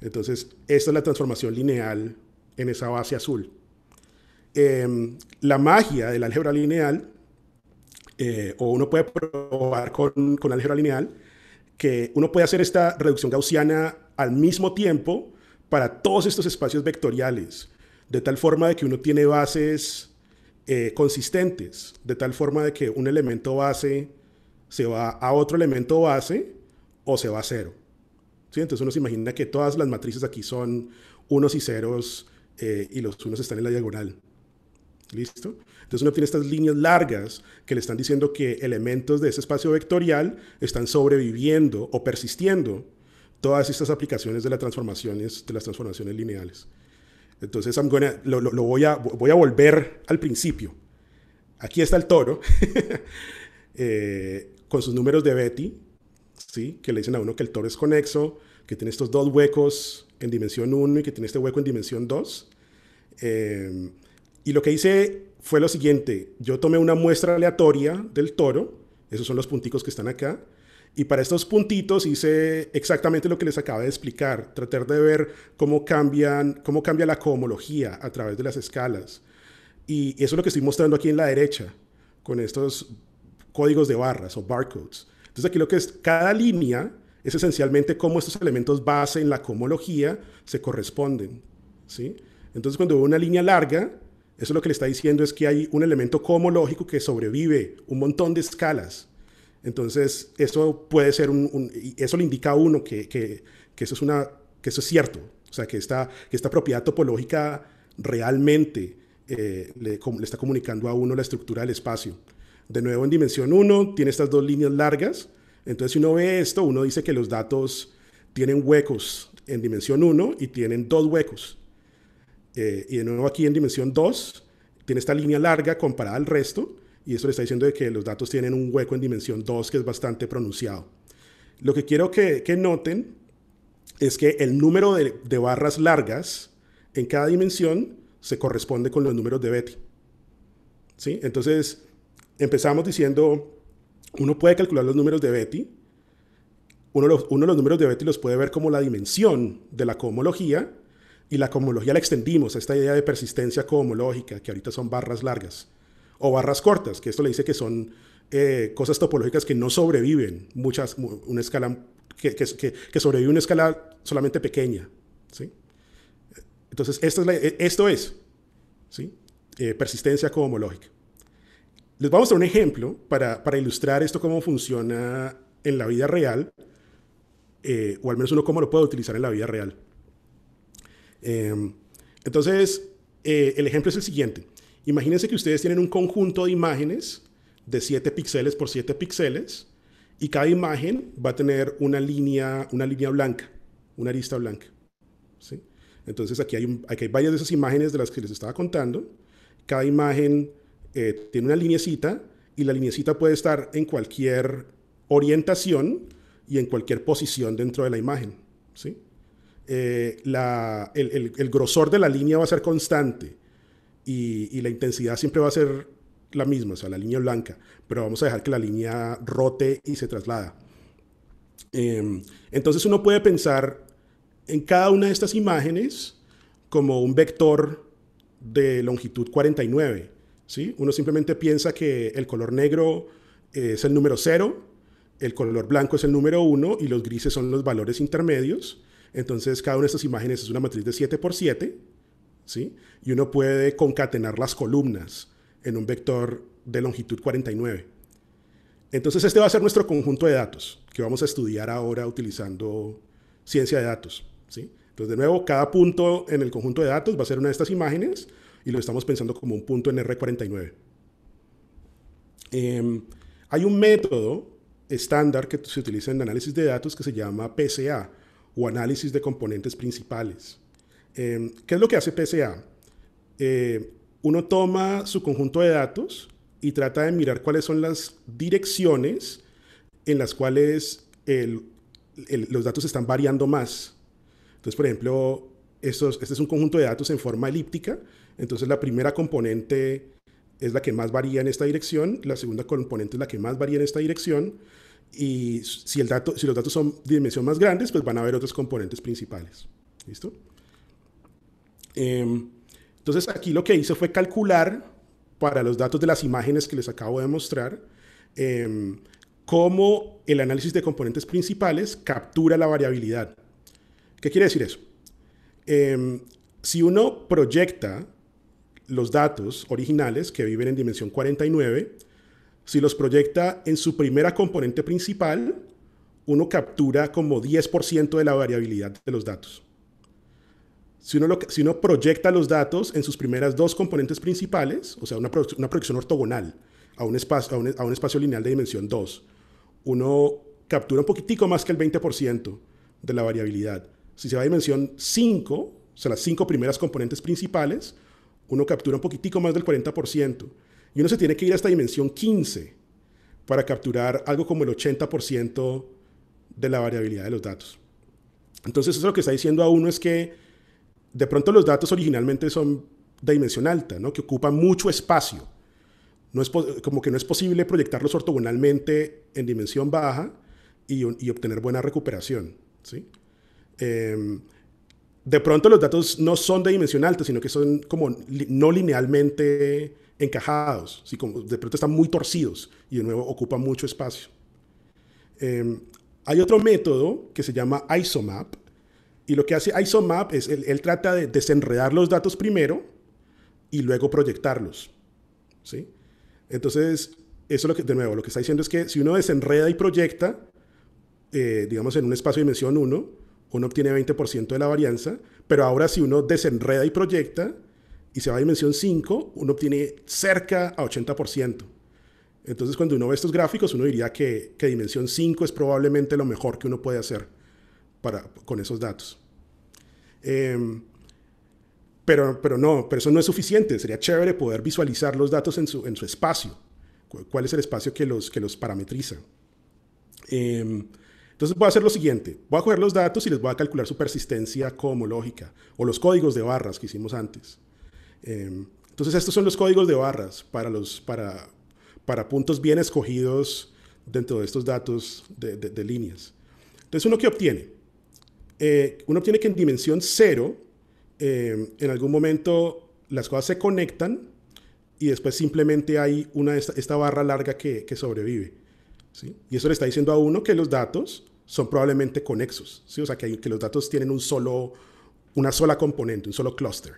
Entonces, esta es la transformación lineal en esa base azul. Em, la magia del álgebra lineal, eh, o uno puede probar con, con álgebra lineal, que uno puede hacer esta reducción gaussiana al mismo tiempo para todos estos espacios vectoriales, de tal forma de que uno tiene bases eh, consistentes, de tal forma de que un elemento base se va a otro elemento base o se va a cero. Entonces uno se imagina que todas las matrices aquí son unos y ceros eh, y los unos están en la diagonal. ¿Listo? Entonces uno tiene estas líneas largas que le están diciendo que elementos de ese espacio vectorial están sobreviviendo o persistiendo todas estas aplicaciones de, las transformaciones, de las transformaciones lineales. Entonces lo, voy, a, voy a volver al principio. Aquí está el toro, eh, con sus números de Betty, ¿sí? que le dicen a uno que el toro es conexo, que tiene estos dos huecos en dimensión 1 y que tiene este hueco en dimensión 2. Eh, y lo que hice fue lo siguiente, yo tomé una muestra aleatoria del toro, esos son los punticos que están acá, y para estos puntitos hice exactamente lo que les acabo de explicar, tratar de ver cómo, cambian, cómo cambia la cohomología a través de las escalas. Y eso es lo que estoy mostrando aquí en la derecha, con estos códigos de barras o barcodes. Entonces aquí lo que es cada línea es esencialmente cómo estos elementos base en la cohomología se corresponden. ¿sí? Entonces cuando veo una línea larga, eso lo que le está diciendo es que hay un elemento cohomológico que sobrevive un montón de escalas entonces, eso puede ser un, eso le indica a uno que, que, eso es una, que eso es cierto, o sea, que esta, que esta propiedad topológica realmente eh, le, está comunicando a uno la estructura del espacio. De nuevo, en dimensión 1 tiene estas dos líneas largas, entonces si uno ve esto, uno dice que los datos tienen huecos en dimensión 1 y tienen dos huecos. Eh, y de nuevo aquí en dimensión 2 tiene esta línea larga comparada al resto, y eso le está diciendo de que los datos tienen un hueco en dimensión 2 que es bastante pronunciado. Lo que quiero que, noten es que el número de, barras largas en cada dimensión se corresponde con los números de Betty. ¿Sí? Entonces, empezamos diciendo, uno puede calcular los números de Betty, uno, uno de los números de Betty los puede ver como la dimensión de la cohomología, y la cohomología la extendimos a esta idea de persistencia cohomológica, que ahorita son barras largas o barras cortas, que esto le dice que son eh, cosas topológicas que no sobreviven muchas, una escala, que, que, que una escala solamente pequeña. ¿sí? Entonces, esto es, e, esto es ¿sí? Eh, persistencia cohomológica Les vamos a dar un ejemplo para, ilustrar esto cómo funciona en la vida real, eh, o al menos uno cómo lo puede utilizar en la vida real. Em, entonces, el ejemplo es el siguiente. Imagínense que ustedes tienen un conjunto de imágenes de 7 píxeles por 7 píxeles y cada imagen va a tener una línea, una línea blanca, una arista blanca. Entonces aquí hay, varias de esas imágenes de las que les estaba contando. Cada imagen eh, tiene una linecita y la linecita puede estar en cualquier orientación y en cualquier posición dentro de la imagen. Eh, el grosor de la línea va a ser constante y, la intensidad siempre va a ser la misma, o sea, la línea blanca, pero vamos a dejar que la línea rote y se traslada. Em, entonces uno puede pensar en cada una de estas imágenes como un vector de longitud 49. ¿sí? Uno simplemente piensa que el color negro eh, es el número 0, el color blanco es el número 1 y los grises son los valores intermedios. Entonces cada una de estas imágenes es una matriz de 7 por 7 y uno puede concatenar las columnas en un vector de longitud 49. Entonces este va a ser nuestro conjunto de datos que vamos a estudiar ahora utilizando ciencia de datos, Entonces, de nuevo, cada punto en el conjunto de datos va a ser una de estas imágenes y lo estamos pensando como un punto en R49. Em, hay un método estándar que se utiliza en análisis de datos que se llama PCA o análisis de componentes principales. Em, ¿Qué es lo que hace PSA? Eh, uno toma su conjunto de datos y trata de mirar cuáles son las direcciones en las cuales los datos están variando más. Entonces, por ejemplo, este es un conjunto de datos en forma elíptica. Entonces, la primera componente es la que más varía en esta dirección, la segunda componente es la que más varía en esta dirección. Y si, el dato, si los datos son de dimensión más grandes, pues van a haber otros componentes principales. ¿Listo? Em, entonces aquí lo que hice fue calcular para los datos de las imágenes que les acabo de mostrar, em, cómo el análisis de componentes principales captura la variabilidad. ¿Qué quiere decir eso? Em, si uno proyecta los datos originales que viven en dimensión 49, si los proyecta en su primera componente principal, uno captura como 10% de la variabilidad de los datos. Si uno, lo, proyecta los datos en sus primeras dos componentes principales, o sea, una, proyección ortogonal a un, espacio, a, un, espacio lineal de dimensión 2, uno captura un poquitico más que el 20% de la variabilidad. Si se va a dimensión 5, o sea, las cinco primeras componentes principales, uno captura un poquitico más del 40%. Y uno se tiene que ir hasta dimensión 15 para capturar algo como el 80% de la variabilidad de los datos. Entonces, eso lo que está diciendo a uno es que de pronto los datos originalmente son de dimensión alta, ¿no? que ocupan mucho espacio. No es como que no es posible proyectarlos ortogonalmente en dimensión baja y, obtener buena recuperación. ¿sí? Em, de pronto los datos no son de dimensión alta, sino que son como no linealmente encajados, ¿sí? como de pronto están muy torcidos y de nuevo ocupan mucho espacio. Em, hay otro método que se llama ISOMAP, y lo que hace ISOMAP es, él, trata de desenredar los datos primero y luego proyectarlos. ¿sí? Entonces, eso lo que, de nuevo, lo que está diciendo es que si uno desenreda y proyecta, eh, digamos, en un espacio de dimensión 1, uno obtiene 20% de la varianza, pero ahora si uno desenreda y proyecta y se va a dimensión 5, uno obtiene cerca a 80%. Entonces, cuando uno ve estos gráficos, uno diría que, que dimensión 5 es probablemente lo mejor que uno puede hacer con esos datos. Em, pero, pero no, pero eso no es suficiente. Sería chévere poder visualizar los datos en su, en su espacio. ¿Cuál es el espacio que los, que los parametriza? Em, entonces voy a hacer lo siguiente. Voy a coger los datos y les voy a calcular su persistencia lógica o los códigos de barras que hicimos antes. Em, entonces estos son los códigos de barras para, los, para, para puntos bien escogidos dentro de estos datos de, de, de líneas. Entonces, ¿uno que obtiene? Eh, uno tiene que en dimensión cero, eh, en algún momento las cosas se conectan y después simplemente hay una, esta, barra larga que, sobrevive. ¿sí? Y eso le está diciendo a uno que los datos son probablemente conexos, ¿sí? o sea, que, los datos tienen un solo, una sola componente, un solo clúster.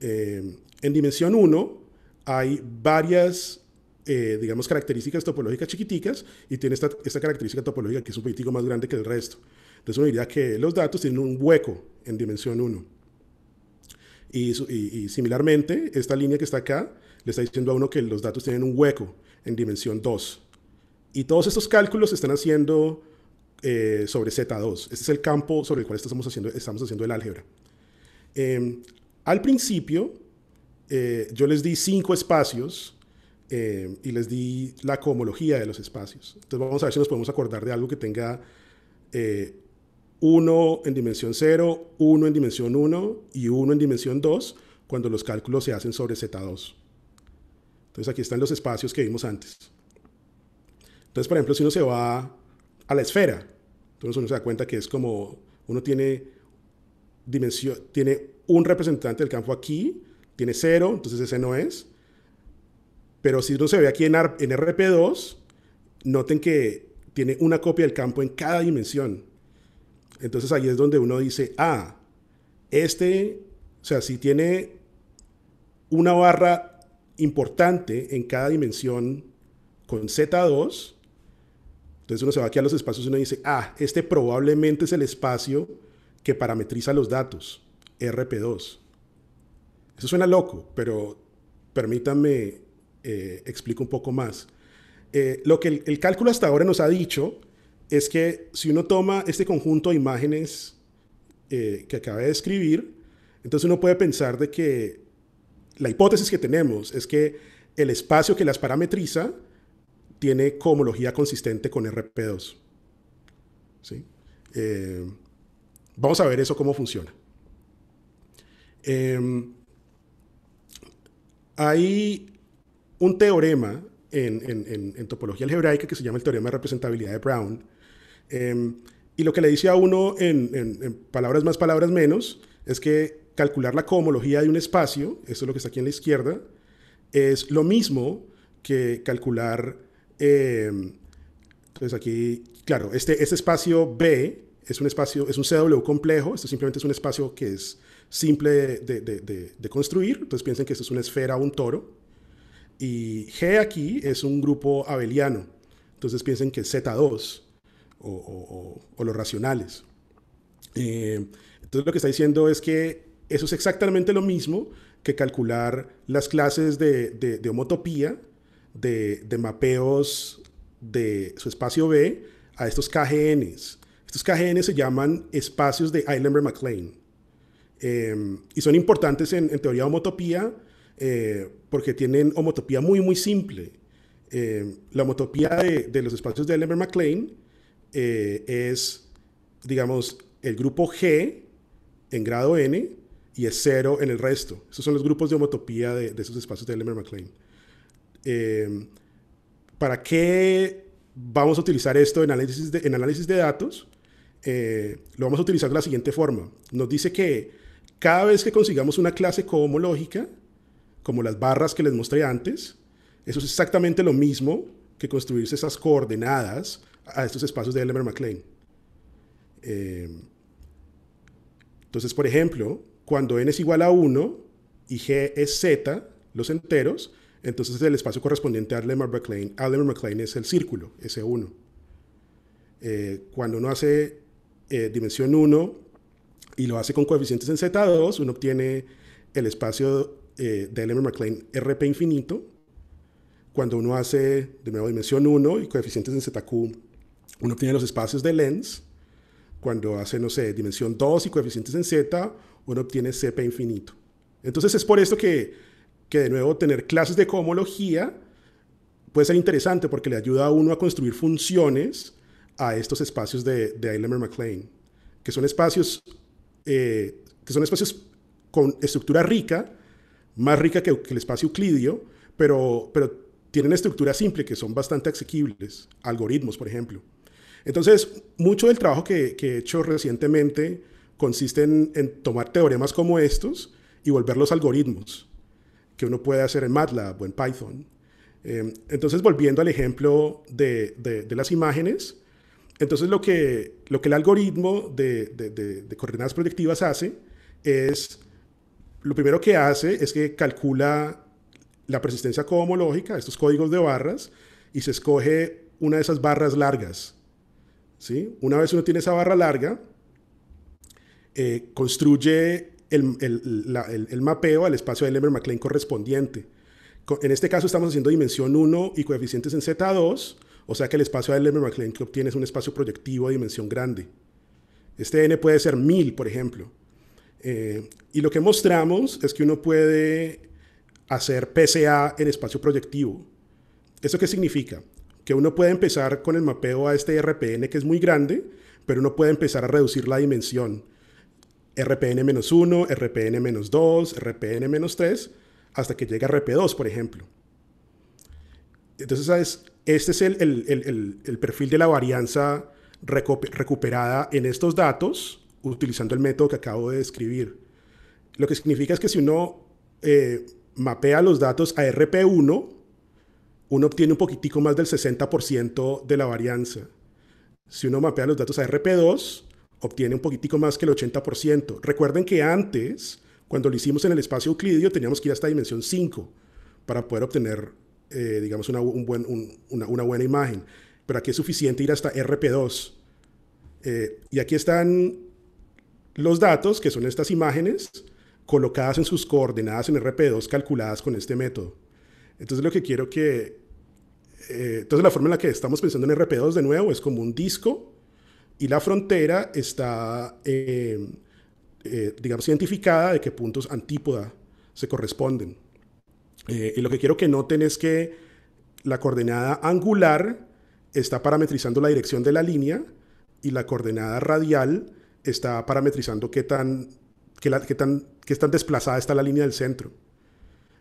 Eh, en dimensión 1 hay varias, digamos, características topológicas chiquiticas y tiene esta, esta característica topológica que es un poquitico más grande que el resto. Entonces uno diría que los datos tienen un hueco en dimensión 1. Y, similarmente, esta línea que está acá le está diciendo a uno que los datos tienen un hueco en dimensión 2. Y todos estos cálculos se están haciendo eh, sobre Z2. Este es el campo sobre el cual estamos haciendo, estamos haciendo el álgebra. Em, al principio, eh, yo les di cinco espacios em, y les di la cohomología de los espacios. Entonces vamos a ver si nos podemos acordar de algo que tenga eh, 1 en dimensión 0, 1 en dimensión 1 y 1 en dimensión 2 cuando los cálculos se hacen sobre Z2. Entonces aquí están los espacios que vimos antes. Entonces, por ejemplo, si uno se va a la esfera, entonces uno se da cuenta que es como uno tiene, tiene un representante del campo aquí, tiene 0, entonces ese no es. Pero si uno se ve aquí en RP2, noten que tiene una copia del campo en cada dimensión. Entonces ahí es donde uno dice, ah, este, o sea, si tiene una barra importante en cada dimensión con Z2, entonces uno se va aquí a los espacios y uno dice, ah, este probablemente es el espacio que parametriza los datos, RP2. Eso suena loco, pero permítanme eh, explico un poco más. Eh, lo que el, cálculo hasta ahora nos ha dicho es que si uno toma este conjunto de imágenes eh, que acabé de escribir, entonces uno puede pensar de que la hipótesis que tenemos es que el espacio que las parametriza tiene cohomología consistente con RP2. ¿Sí? Eh, vamos a ver eso cómo funciona. Em, hay un teorema en, en, topología algebraica que se llama el teorema de representabilidad de Brown, Em, y lo que le dice a uno en, palabras más, palabras menos, es que calcular la cohomología de un espacio, esto es lo que está aquí en la izquierda, es lo mismo que calcular, em, entonces aquí, claro, este, este espacio B es un espacio, es un CW complejo, esto simplemente es un espacio que es simple de, de, de, de construir, entonces piensen que esto es una esfera o un toro, y G aquí es un grupo abeliano, entonces piensen que Z2 o, los racionales. Eh, entonces lo que está diciendo es que eso es exactamente lo mismo que calcular las clases de, homotopía, de, mapeos de su espacio B a estos KGNs. Estos KGNs se llaman espacios de Eilenberg-MacLane. Em, y son importantes en, teoría de homotopía eh, porque tienen homotopía muy, muy simple. Em, la homotopía de, de, los espacios de Eilenberg-MacLane eh, es, digamos, el grupo G en grado N y es cero en el resto. Esos son los grupos de homotopía de, esos espacios de Elmer McLean. Eh, ¿Para qué vamos a utilizar esto en análisis de, análisis de datos? Eh, lo vamos a utilizar de la siguiente forma. Nos dice que cada vez que consigamos una clase cohomológica, como las barras que les mostré antes, eso es exactamente lo mismo que construirse esas coordenadas a estos espacios de Elmer McLean. Eh, entonces, por ejemplo, cuando n es igual a 1 y g es z, los enteros, entonces el espacio correspondiente a Elmer McLean a es el círculo, S1. Eh, cuando uno hace eh, dimensión 1 y lo hace con coeficientes en Z2, uno obtiene el espacio de Elmer McLean RP infinito. Cuando uno hace de nuevo dimensión 1 y coeficientes en ZQ, uno obtiene los espacios de lens Cuando hace, no sé, dimensión 2 y coeficientes en Z, uno obtiene CP infinito. Entonces es por esto que, que de nuevo tener clases de cohomología puede ser interesante porque le ayuda a uno a construir funciones a estos espacios de, de eilenberg que son espacios, eh, que son espacios con estructura rica, más rica que, el espacio euclidio, pero, pero tienen estructura simple que son bastante asequibles, algoritmos, por ejemplo. Entonces, mucho del trabajo que, he hecho recientemente consiste en, tomar teoremas como estos y volverlos algoritmos que uno puede hacer en MATLAB o en Python. Em, entonces, volviendo al ejemplo de, las imágenes, entonces lo que, el algoritmo de, coordenadas proyectivas hace es, lo primero que hace es que calcula la persistencia cohomológica, estos códigos de barras, y se escoge una de esas barras largas ¿sí? Una vez uno tiene esa barra larga, eh, construye el, mapeo al espacio de lemmer mclean correspondiente. En este caso estamos haciendo dimensión 1 y coeficientes en Z2, o sea que el espacio de lemmer mclean que obtienes es un espacio proyectivo de dimensión grande. Este n puede ser 1000, por ejemplo. Eh, y lo que mostramos es que uno puede hacer PCA en espacio proyectivo. ¿Eso qué significa? que uno puede empezar con el mapeo a este RPN que es muy grande, pero uno puede empezar a reducir la dimensión. RPN-1, RPN-2, RPN-3, hasta que llega RP2, por ejemplo. Entonces, este es el, perfil de la varianza recuperada en estos datos utilizando el método que acabo de describir. Lo que significa es que si uno eh, mapea los datos a RP1, uno obtiene un poquitico más del 60% de la varianza. Si uno mapea los datos a RP2, obtiene un poquitico más que el 80%. Recuerden que antes, cuando lo hicimos en el espacio euclidio, teníamos que ir hasta dimensión 5 para poder obtener, eh, digamos, una, buena imagen. Pero aquí es suficiente ir hasta RP2. Eh, y aquí están los datos, que son estas imágenes, colocadas en sus coordenadas en RP2 calculadas con este método. Entonces lo que quiero que... Eh, entonces la forma en la que estamos pensando en RP2 de nuevo es como un disco y la frontera está, eh, eh, digamos, identificada de qué puntos antípoda se corresponden. y lo que quiero que noten es que la coordenada angular está parametrizando la dirección de la línea y la coordenada radial está parametrizando qué tan, tan, qué tan desplazada está la línea del centro.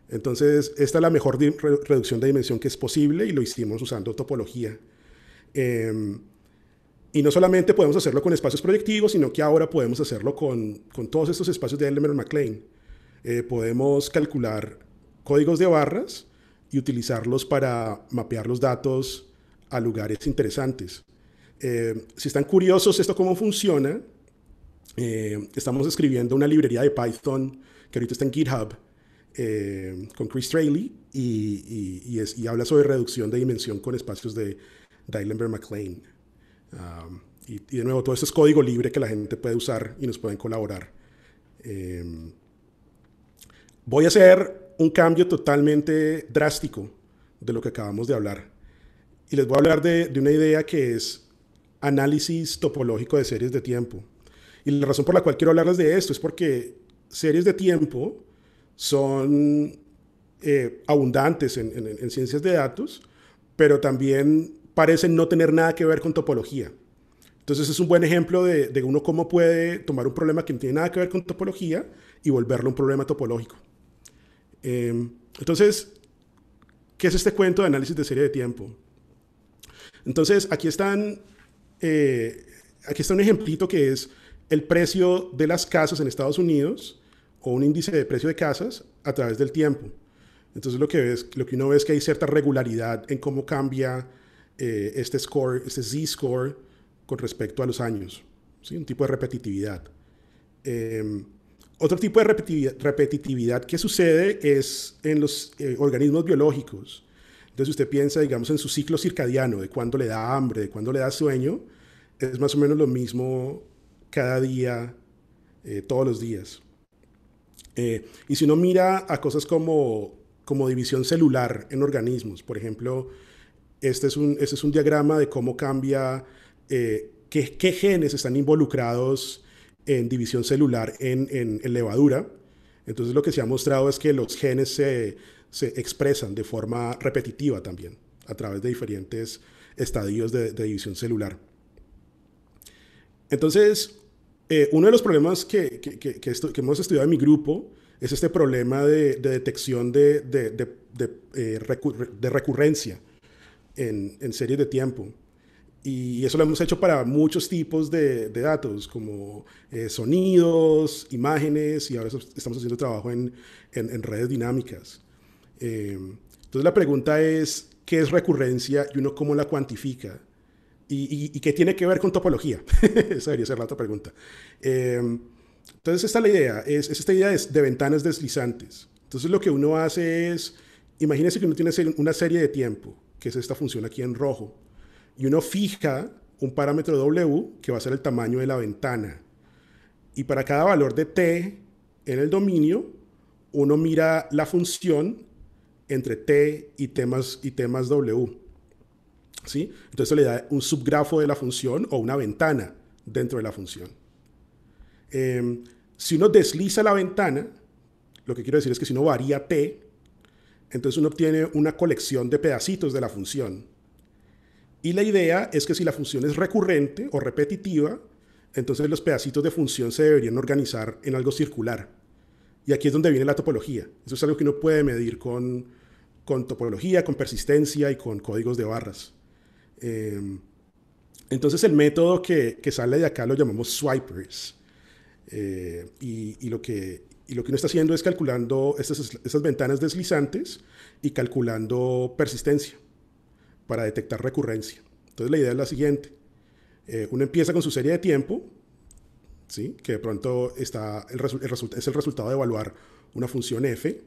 Entonces, esta es la mejor reducción de dimensión que es posible y lo hicimos usando topología. Em, y no solamente podemos hacerlo con espacios proyectivos, sino que ahora podemos hacerlo con, todos estos espacios de Elmer-MacLean. Eh, podemos calcular códigos de barras y utilizarlos para mapear los datos a lugares interesantes. Em, si están curiosos esto cómo funciona, eh, estamos escribiendo una librería de Python que ahorita está en GitHub, eh, con Chris Trailey y, habla sobre reducción de dimensión con espacios de Dylenberg McLean. Um, y, de nuevo, todo esto es código libre que la gente puede usar y nos pueden colaborar. Em, voy a hacer un cambio totalmente drástico de lo que acabamos de hablar. Y les voy a hablar de, de una idea que es análisis topológico de series de tiempo. Y la razón por la cual quiero hablarles de esto es porque series de tiempo son eh, abundantes en, ciencias de datos, pero también parecen no tener nada que ver con topología. Entonces es un buen ejemplo de, uno cómo puede tomar un problema que no tiene nada que ver con topología y volverlo un problema topológico. Em, entonces, ¿qué es este cuento de análisis de serie de tiempo? Entonces, aquí están, eh, aquí está un ejemplito que es el precio de las casas en Estados Unidos o un índice de precio de casas a través del tiempo. Entonces lo que, ves, lo que uno ve es que hay cierta regularidad en cómo cambia eh, este score, este Z-score con respecto a los años. ¿sí? Un tipo de repetitividad. Em, otro tipo de repetitividad, que sucede es en los eh, organismos biológicos. Entonces usted piensa, digamos, en su ciclo circadiano, de cuándo le da hambre, de cuándo le da sueño, es más o menos lo mismo cada día, eh, todos los días. Eh, y si uno mira a cosas como, como división celular en organismos, por ejemplo, este es un, este es un diagrama de cómo cambia, eh, qué, genes están involucrados en división celular en, en, levadura. Entonces lo que se ha mostrado es que los genes se, se expresan de forma repetitiva también a través de diferentes estadios de, de división celular. Entonces, eh, uno de los problemas que, hemos estudiado en mi grupo es este problema de, detección de, eh, recurrencia en, series de tiempo. Y eso lo hemos hecho para muchos tipos de, datos, como eh, sonidos, imágenes, y ahora estamos haciendo trabajo en, en redes dinámicas. entonces la pregunta es, ¿qué es recurrencia y uno cómo la cuantifica? y, y, que tiene que ver con topología. Esa debería ser la otra pregunta. Em, entonces, esta es la idea, es, esta idea de, de, ventanas deslizantes. Entonces, lo que uno hace es, imagínense que uno tiene una serie de tiempo, que es esta función aquí en rojo, y uno fija un parámetro W que va a ser el tamaño de la ventana. Y para cada valor de T en el dominio, uno mira la función entre T y temas, y temas W. Entonces le da un subgrafo de la función o una ventana dentro de la función. Em, si uno desliza la ventana, lo que quiero decir es que si uno varía t, entonces uno obtiene una colección de pedacitos de la función. Y la idea es que si la función es recurrente o repetitiva, entonces los pedacitos de función se deberían organizar en algo circular. Y aquí es donde viene la topología. Eso es algo que uno puede medir con topología, con persistencia y con códigos de barras. Em, entonces el método que, sale de acá lo llamamos swipers. Eh, y, lo que, lo que uno está haciendo es calculando esas ventanas deslizantes y calculando persistencia para detectar recurrencia. Entonces la idea es la siguiente. Eh, uno empieza con su serie de tiempo, ¿sí? que de pronto está el el es el resultado de evaluar una función f.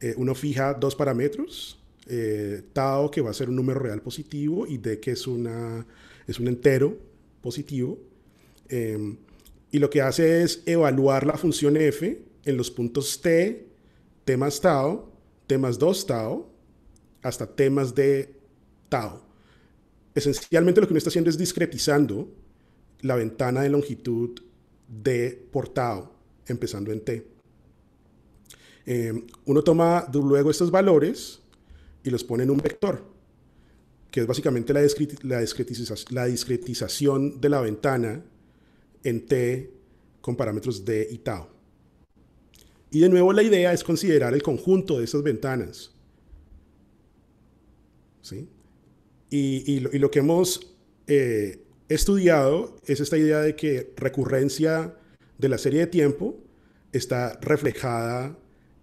Eh, uno fija dos parámetros, eh, tau que va a ser un número real positivo y d que es, una, es un entero positivo. Em, y lo que hace es evaluar la función f en los puntos t, t más tau, t más 2 tau, hasta t más d tau. Esencialmente lo que uno está haciendo es discretizando la ventana de longitud de por tau, empezando en t. Em, uno toma luego estos valores y los pone en un vector, que es básicamente la, discretización de la ventana en T con parámetros D y tau. Y de nuevo la idea es considerar el conjunto de esas ventanas. ¿Sí? Y, lo, que hemos eh, estudiado es esta idea de que recurrencia de la serie de tiempo está reflejada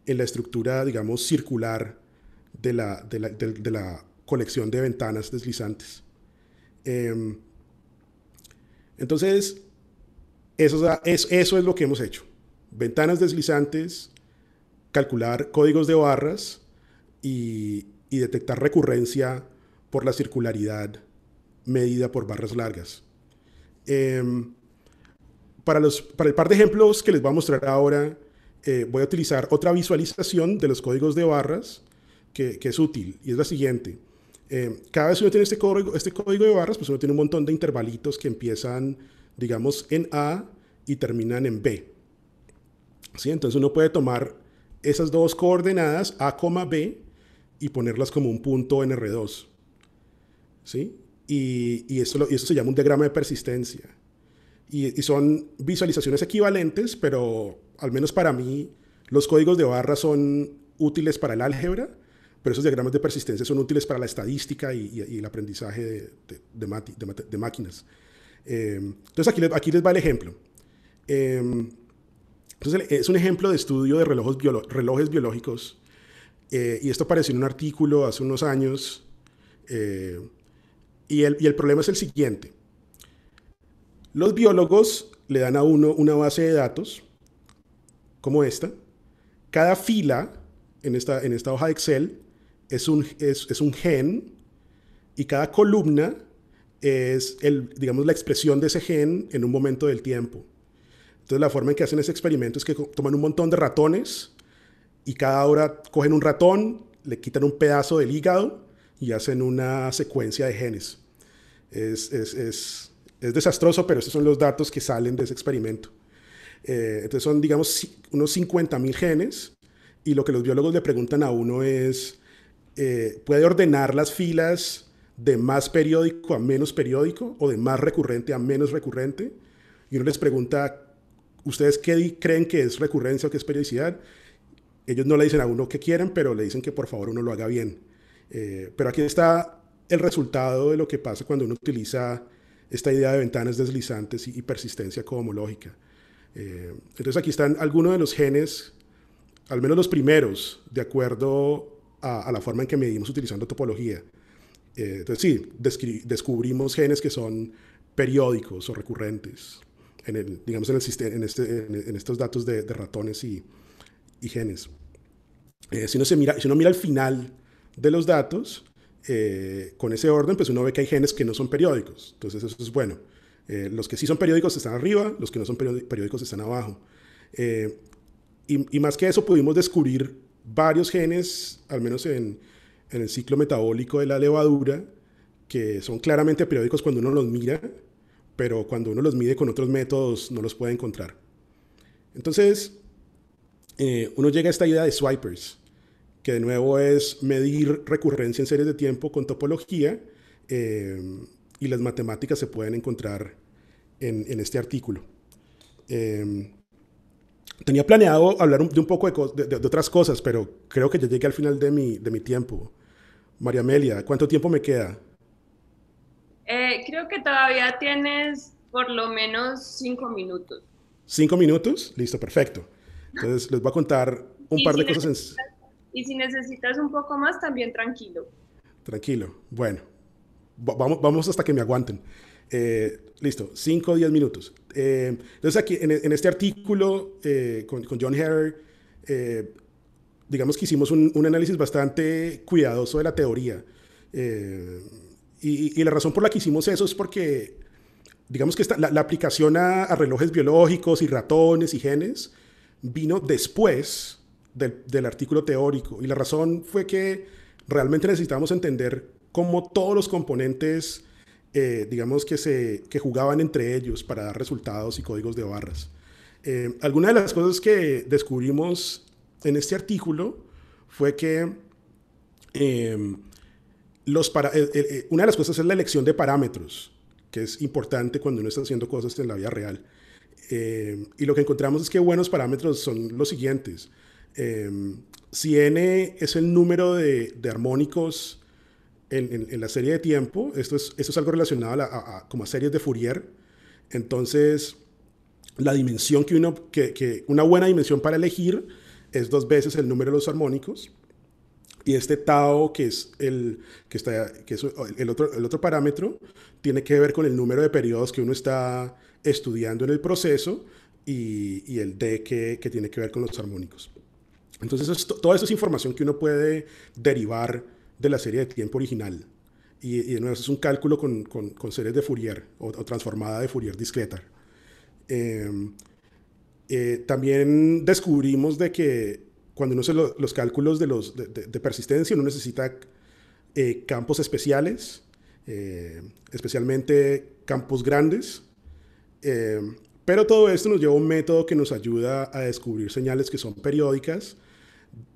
en la estructura, digamos, circular de la, colección de ventanas deslizantes. Em, entonces, eso es, eso es lo que hemos hecho. Ventanas deslizantes, calcular códigos de barras y, detectar recurrencia por la circularidad medida por barras largas. Em, para, los, el par de ejemplos que les voy a mostrar ahora, eh, voy a utilizar otra visualización de los códigos de barras que, es útil y es la siguiente. Eh, cada vez uno tiene este código, este código de barras, pues uno tiene un montón de intervalitos que empiezan, digamos, en A y terminan en B. ¿Sí? Entonces uno puede tomar esas dos coordenadas, A, B, y ponerlas como un punto en R2. ¿Sí? Y, y, eso, eso se llama un diagrama de persistencia. Y, y son visualizaciones equivalentes, pero al menos para mí los códigos de barras son útiles para el álgebra pero esos diagramas de persistencia son útiles para la estadística y, el aprendizaje de, de, máquinas. Eh, entonces aquí, aquí les va el ejemplo. Eh, entonces es un ejemplo de estudio de relojes, relojes biológicos eh, y esto apareció en un artículo hace unos años y el, y el problema es el siguiente. Los biólogos le dan a uno una base de datos como esta. Cada fila en esta, en esta hoja de Excel es un, es, un gen y cada columna es, el, digamos, la expresión de ese gen en un momento del tiempo. Entonces la forma en que hacen ese experimento es que toman un montón de ratones y cada hora cogen un ratón, le quitan un pedazo del hígado y hacen una secuencia de genes. Es, desastroso, pero estos son los datos que salen de ese experimento. Eh, entonces son, digamos, unos 50.000 genes y lo que los biólogos le preguntan a uno es, eh, puede ordenar las filas de más periódico a menos periódico o de más recurrente a menos recurrente. Y uno les pregunta, ¿ustedes qué creen que es recurrencia o qué es periodicidad? Ellos no le dicen a uno qué quieren, pero le dicen que por favor uno lo haga bien. Eh, pero aquí está el resultado de lo que pasa cuando uno utiliza esta idea de ventanas deslizantes y, persistencia como lógica. Eh, entonces aquí están algunos de los genes, al menos los primeros, de acuerdo a, la forma en que medimos utilizando topología. Eh, entonces, sí, descubrimos genes que son periódicos o recurrentes, en el, digamos, en, el este, en, estos datos de, ratones y, genes. Eh, si, uno se mira, si mira al final de los datos, eh, con ese orden, pues uno ve que hay genes que no son periódicos. Entonces eso es bueno. los que sí son periódicos están arriba, los que no son periódicos están abajo. y, y, más que eso, pudimos descubrir varios genes, al menos en, el ciclo metabólico de la levadura, que son claramente periódicos cuando uno los mira, pero cuando uno los mide con otros métodos no los puede encontrar. Entonces, eh, uno llega a esta idea de swipers, que de nuevo es medir recurrencia en series de tiempo con topología, eh, y las matemáticas se pueden encontrar en, este artículo. Eh, Tenía planeado hablar de un poco de, otras cosas, pero creo que ya llegué al final de mi, de mi tiempo. María Amelia, ¿cuánto tiempo me queda? Eh, creo que todavía tienes por lo menos cinco minutos. ¿Cinco minutos? Listo, perfecto. Entonces les voy a contar un par de cosas. Y si necesitas un poco más, también tranquilo. Tranquilo, bueno. Vamos, vamos hasta que me aguanten. Eh, listo, 5 o 10 minutos. Eh, entonces aquí en, este artículo eh, con, John Herr digamos que hicimos un, análisis bastante cuidadoso de la teoría. Y, la razón por la que hicimos eso es porque, digamos que la, aplicación a, relojes biológicos y ratones y genes vino después del, artículo teórico. Y la razón fue que realmente necesitábamos entender cómo todos los componentes eh, digamos, que, se, que jugaban entre ellos para dar resultados y códigos de barras. Eh, alguna de las cosas que descubrimos en este artículo fue que em, los eh, eh, una de las cosas es la elección de parámetros, que es importante cuando uno está haciendo cosas en la vida real. Em, y lo que encontramos es que buenos parámetros son los siguientes. Em, si n es el número de, de armónicos en, la serie de tiempo, esto es, esto es algo relacionado a, como a series de Fourier, entonces la dimensión que uno, que, que una buena dimensión para elegir es dos veces el número de los armónicos, y este tau, que es, el, que está, que el, otro, el otro parámetro, tiene que ver con el número de periodos que uno está estudiando en el proceso y, y el D que, que, tiene que ver con los armónicos. Entonces, toda esa es información que uno puede derivar de la serie de tiempo original. Y, y de es un cálculo con, series de Fourier o, transformada de Fourier discreta. Em, eh, también descubrimos de que cuando uno hace los cálculos de, los, de, persistencia, uno necesita eh, campos especiales, eh, especialmente campos grandes. Em, pero todo esto nos lleva a un método que nos ayuda a descubrir señales que son periódicas,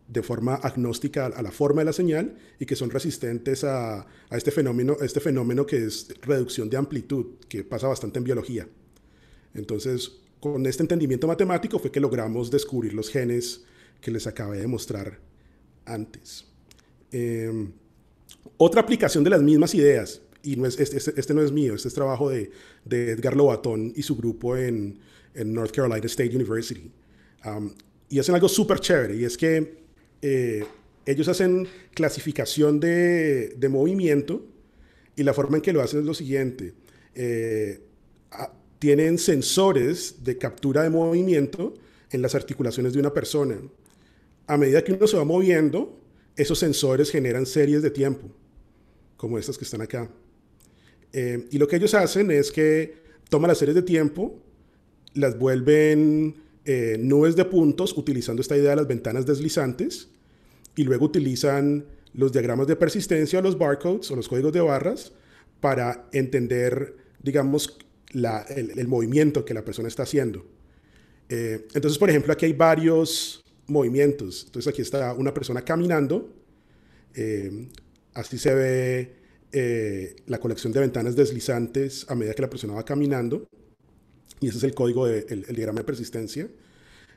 de forma agnóstica a la forma de la señal y que son resistentes a, este, fenómeno, este fenómeno que es reducción de amplitud, que pasa bastante en biología. Entonces, con este entendimiento matemático fue que logramos descubrir los genes que les acabé de mostrar antes. Em, otra aplicación de las mismas ideas, y no es, este, este, no es mío, este es trabajo de, de Edgar Lobatón y su grupo en, North Carolina State University. y hacen algo súper chévere, y es que eh, ellos hacen clasificación de, movimiento y la forma en que lo hacen es lo siguiente. Eh, tienen sensores de captura de movimiento en las articulaciones de una persona. A medida que uno se va moviendo, esos sensores generan series de tiempo, como estas que están acá. Eh, y lo que ellos hacen es que toman las series de tiempo, las vuelven nubes de puntos utilizando esta idea de las ventanas deslizantes y luego utilizan los diagramas de persistencia, los barcodes o los códigos de barras para entender, digamos, el, movimiento que la persona está haciendo. Eh, entonces, por ejemplo, aquí hay varios movimientos. Entonces aquí está una persona caminando. Eh, así se ve eh, la colección de ventanas deslizantes a medida que la persona va caminando. Y ese es el código, del diagrama de persistencia.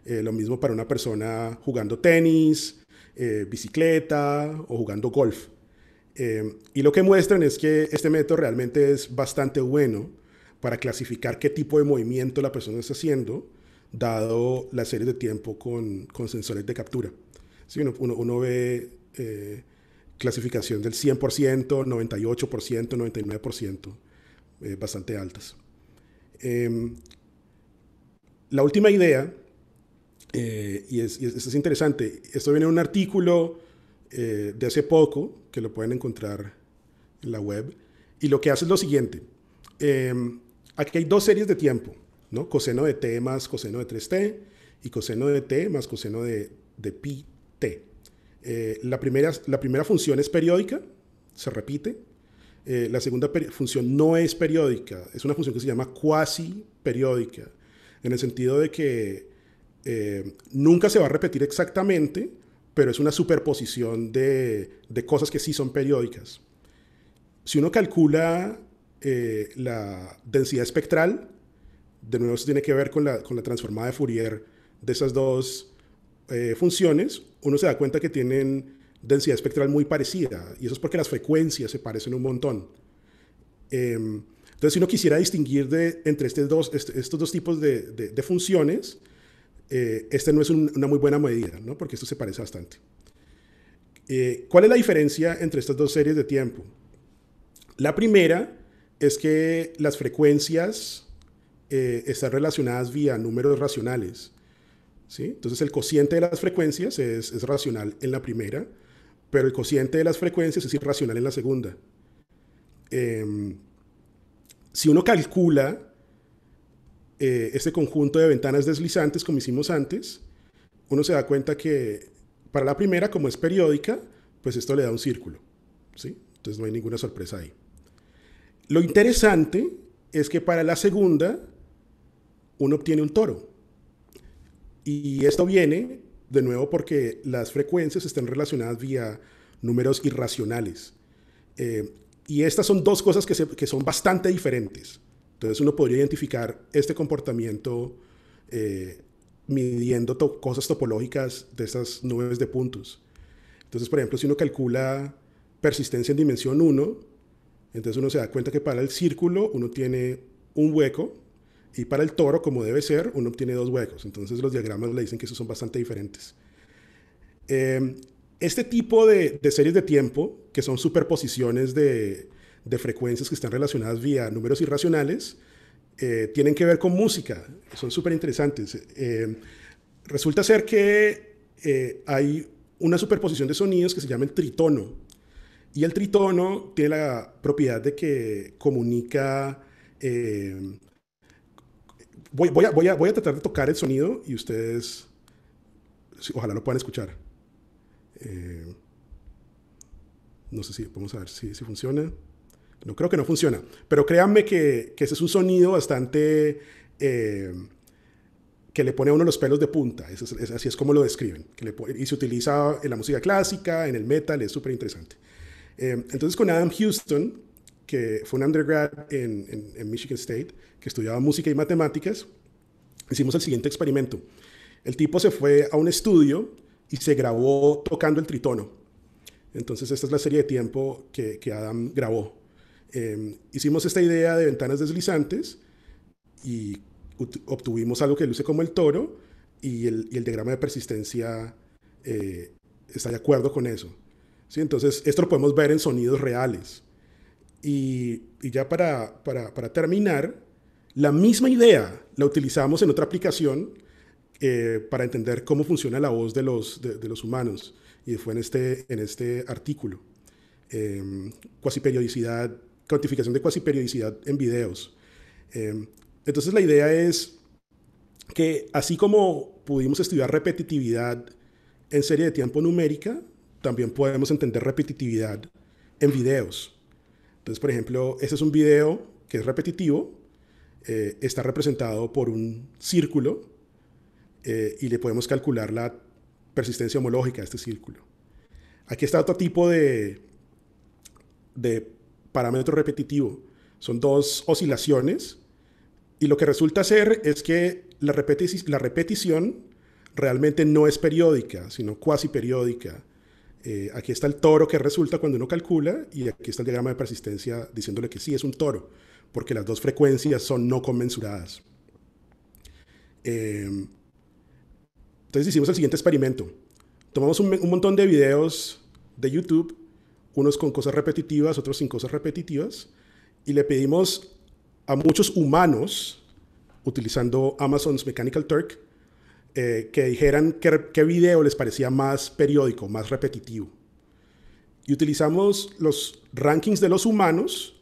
lo mismo para una persona jugando tenis, eh, bicicleta o jugando golf. Eh, y lo que muestran es que este método realmente es bastante bueno para clasificar qué tipo de movimiento la persona está haciendo, dado la serie de tiempo con, con sensores de captura. uno, uno, ve eh, clasificación del 100%, 98%, 99%, bastante altas. Em, la última idea eh, y, es, es, interesante. Esto viene en un artículo eh, de hace poco, que lo pueden encontrar en la web. Y lo que hace es lo siguiente. Em, aquí hay dos series de tiempo, ¿no? Coseno de t más coseno de 3t y coseno de t más coseno de, de pi t. Eh, la, primera, la primera función es periódica, se repite. la segunda función no es periódica, es una función que se llama cuasi periódica, en el sentido de que eh, nunca se va a repetir exactamente, pero es una superposición de, cosas que sí son periódicas. Si uno calcula eh, la densidad espectral, de nuevo eso tiene que ver con la, transformada de Fourier de esas dos eh, funciones, uno se da cuenta que tienen densidad espectral muy parecida, y eso es porque las frecuencias se parecen un montón. Em, entonces, si uno quisiera distinguir entre estos dos tipos de funciones, eh, esta no es una muy buena medida, ¿no? porque esto se parece bastante. Eh, ¿Cuál es la diferencia entre estas dos series de tiempo? La primera es que las frecuencias eh, están relacionadas vía números racionales. ¿sí? Entonces el cociente de las frecuencias es, es, racional en la primera, pero el cociente de las frecuencias es irracional en la segunda. Em, si uno calcula este conjunto de ventanas deslizantes como hicimos antes, uno se da cuenta que para la primera, como es periódica, pues esto le da un círculo. ¿sí? Entonces no hay ninguna sorpresa ahí. Lo interesante es que para la segunda uno obtiene un toro. Y esto viene de nuevo porque las frecuencias están relacionadas vía números irracionales. Eh, y estas son dos cosas que son bastante diferentes. Entonces uno podría identificar este comportamiento eh, midiendo cosas topológicas de estas nubes de puntos. Entonces, por ejemplo, si uno calcula persistencia en dimensión 1, entonces uno se da cuenta que para el círculo uno tiene un hueco y para el toro, como debe ser, uno obtiene dos huecos. Entonces los diagramas le dicen que esos son bastante diferentes. Em, este tipo de, series de tiempo, que son superposiciones de, de frecuencias que están relacionadas vía números irracionales, eh, tienen que ver con música, son súper interesantes. Eh, resulta ser que eh, hay una superposición de sonidos que se llama el tritono, y el tritono tiene la propiedad de que comunica... Voy, voy, a, voy, a, voy a tratar de tocar el sonido y ustedes, ojalá lo puedan escuchar. no sé si vamos a ver si, si funciona. No creo que no funciona. Pero créanme que, ese es un sonido bastante... Eh, que le pone a uno los pelos de punta, así es como lo describen, que y se utiliza en la música clásica, en el metal, es súper interesante. Eh, entonces con Adam Houston, que fue un undergrad en, Michigan State, que estudiaba música y matemáticas, hicimos el siguiente experimento. El tipo se fue a un estudio y se grabó tocando el tritono. Entonces esta es la serie de tiempo que Adam grabó Em, hicimos esta idea de ventanas deslizantes y obtuvimos algo que luce como el toro y el, diagrama de persistencia eh, está de acuerdo con eso. ¿sí? Entonces, esto lo podemos ver en sonidos reales. Y, ya para, terminar, la misma idea la utilizamos en otra aplicación eh, para entender cómo funciona la voz de los, de, los humanos. Y fue en este, en este artículo. Em, cuasi periodicidad cuantificación de cuasi periodicidad en videos. Eh, entonces la idea es que así como pudimos estudiar repetitividad en serie de tiempo numérica, también podemos entender repetitividad en videos. Entonces, por ejemplo, este es un video que es repetitivo, eh, está representado por un círculo eh, y le podemos calcular la persistencia homológica a este círculo. Aquí está otro tipo de, de parámetro repetitivo. Son dos oscilaciones y lo que resulta ser es que la, repetición realmente no es periódica, sino cuasi periódica. Eh, aquí está el toro que resulta cuando uno calcula y aquí está el diagrama de persistencia diciéndole que sí es un toro, porque las dos frecuencias son no conmensuradas. Eh, entonces hicimos el siguiente experimento. Tomamos un, un montón de videos de YouTube unos con cosas repetitivas, otros sin cosas repetitivas, y le pedimos a muchos humanos, utilizando Amazon's Mechanical Turk, eh, que dijeran qué, video les parecía más periódico, más repetitivo. Y utilizamos los rankings de los humanos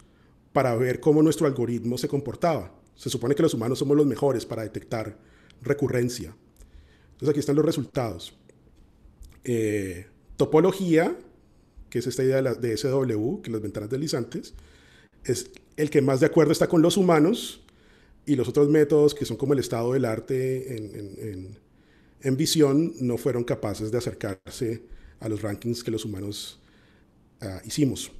para ver cómo nuestro algoritmo se comportaba. Se supone que los humanos somos los mejores para detectar recurrencia. Entonces aquí están los resultados. Eh, topología que es esta idea de, SW, que las ventanas deslizantes, es el que más de acuerdo está con los humanos y los otros métodos que son como el estado del arte en, visión no fueron capaces de acercarse a los rankings que los humanos ah, hicimos.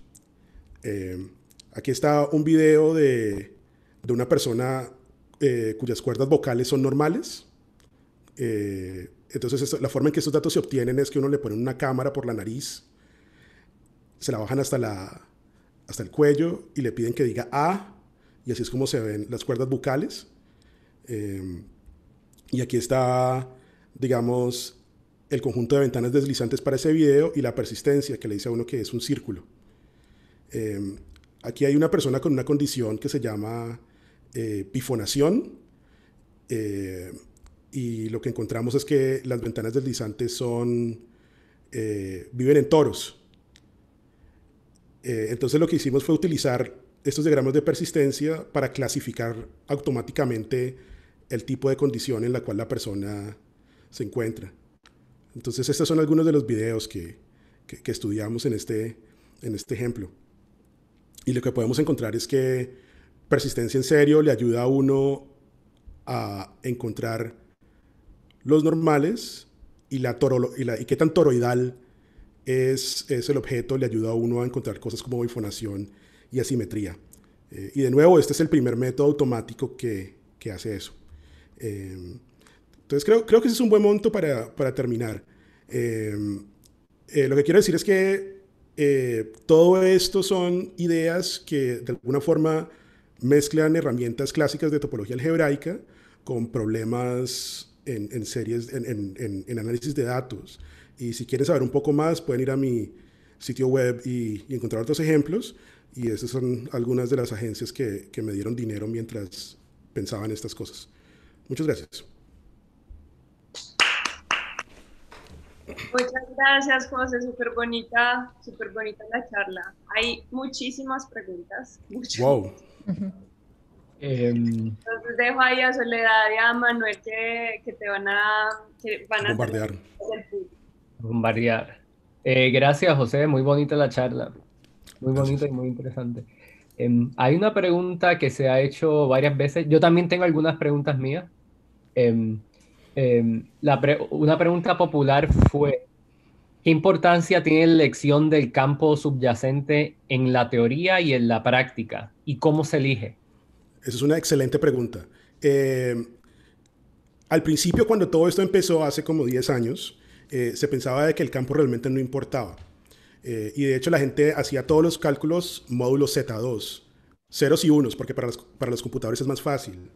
Eh, aquí está un video de, una persona eh, cuyas cuerdas vocales son normales. Eh, entonces, la forma en que estos datos se obtienen es que uno le pone una cámara por la nariz se la bajan hasta, hasta el cuello y le piden que diga A, y así es como se ven las cuerdas bucales. Em, y aquí está, digamos, el conjunto de ventanas deslizantes para ese video y la persistencia, que le dice a uno que es un círculo. Em, aquí hay una persona con una condición que se llama pifonación eh, eh, y lo que encontramos es que las ventanas deslizantes son. Eh, viven en toros. Eh, entonces lo que hicimos fue utilizar estos diagramas de persistencia para clasificar automáticamente el tipo de condición en la cual la persona se encuentra. Entonces estos son algunos de los videos que, que, estudiamos en este, en este ejemplo. Y lo que podemos encontrar es que persistencia en serio le ayuda a uno a encontrar los normales y, la, y, la y qué tan toroidal es, el objeto, le ayuda a uno a encontrar cosas como bifonación y asimetría. Eh, y de nuevo, este es el primer método automático que, hace eso. Eh, entonces creo, que ese es un buen monto para, terminar. Eh, lo que quiero decir es que todo esto son ideas que de alguna forma mezclan herramientas clásicas de topología algebraica con problemas en, series, en análisis de datos y si quieren saber un poco más, pueden ir a mi sitio web y, encontrar otros ejemplos. Y esas son algunas de las agencias que, que me dieron dinero mientras pensaban estas cosas. Muchas gracias. Muchas gracias, José. Súper bonita, súper bonita la charla. Hay muchísimas preguntas. Muchas. Wow. Em, Entonces dejo ahí a Soledad y a Manuel que, que te van a, van a bombardear bombardear. Eh, gracias, José. Muy bonita la charla. Muy bonita y muy interesante. Em, hay una pregunta que se ha hecho varias veces. Yo también tengo algunas preguntas mías. Em, em, una pregunta popular fue, ¿qué importancia tiene la elección del campo subyacente en la teoría y en la práctica? ¿Y cómo se elige? Esa es una excelente pregunta. Eh, al principio, cuando todo esto empezó hace como 10 años, eh, se pensaba de que el campo realmente no importaba. Eh, y de hecho la gente hacía todos los cálculos módulo Z2, ceros y unos, porque para los, computadores es más fácil.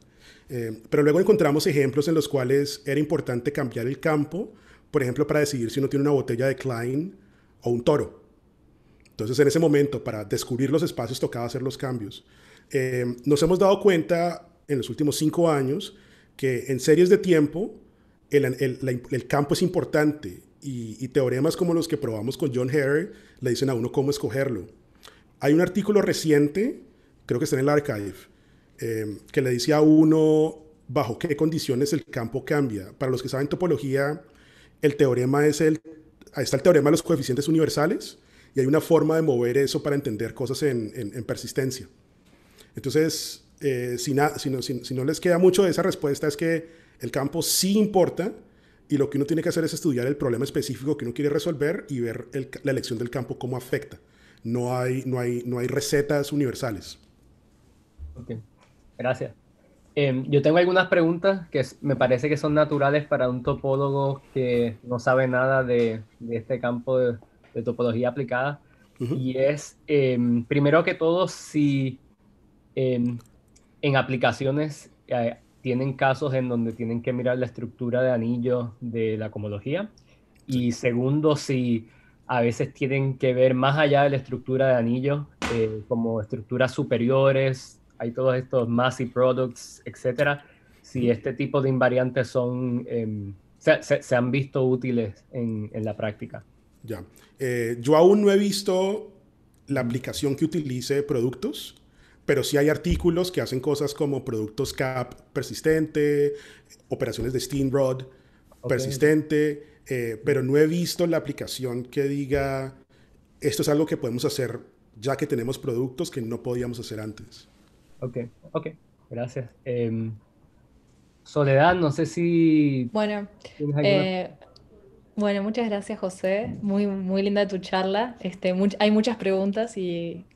Eh, pero luego encontramos ejemplos en los cuales era importante cambiar el campo, por ejemplo, para decidir si uno tiene una botella de Klein o un toro. Entonces, en ese momento, para descubrir los espacios, tocaba hacer los cambios. nos hemos dado cuenta en los últimos cinco años que en series de tiempo el, campo es importante y, teoremas como los que probamos con John hare le dicen a uno cómo escogerlo. Hay un artículo reciente, creo que está en el archive, em, que le dice a uno bajo qué condiciones el campo cambia. Para los que saben topología, el teorema es el, está el teorema de los coeficientes universales y hay una forma de mover eso para entender cosas en, persistencia. Entonces, eh, si, no les queda mucho de esa respuesta es que el campo sí importa y lo que uno tiene que hacer es estudiar el problema específico que uno quiere resolver y ver la elección del campo cómo afecta. No hay, no hay, no hay recetas universales. Ok, gracias. Em, yo tengo algunas preguntas que me parece que son naturales para un topólogo que no sabe nada de, este campo de, topología aplicada. Y es, em, primero que todo, si em, en aplicaciones eh, tienen casos en donde tienen que mirar la estructura de anillo de la comología. Y segundo, si a veces tienen que ver más allá de la estructura de anillo, eh, como estructuras superiores, hay todos estos massive products, etcétera. Si este tipo de invariantes son, em, se, han visto útiles en, la práctica. Ya. Eh, yo aún no he visto la aplicación que utilice productos pero sí hay artículos que hacen cosas como productos CAP persistente, operaciones de Steam Rod persistente, eh, pero no he visto la aplicación que diga, esto es algo que podemos hacer ya que tenemos productos que no podíamos hacer antes. Ok, ok, gracias. Em, Soledad, no sé si... Bueno, eh, bueno, muchas gracias José, muy, muy linda tu charla. Este, hay muchas preguntas y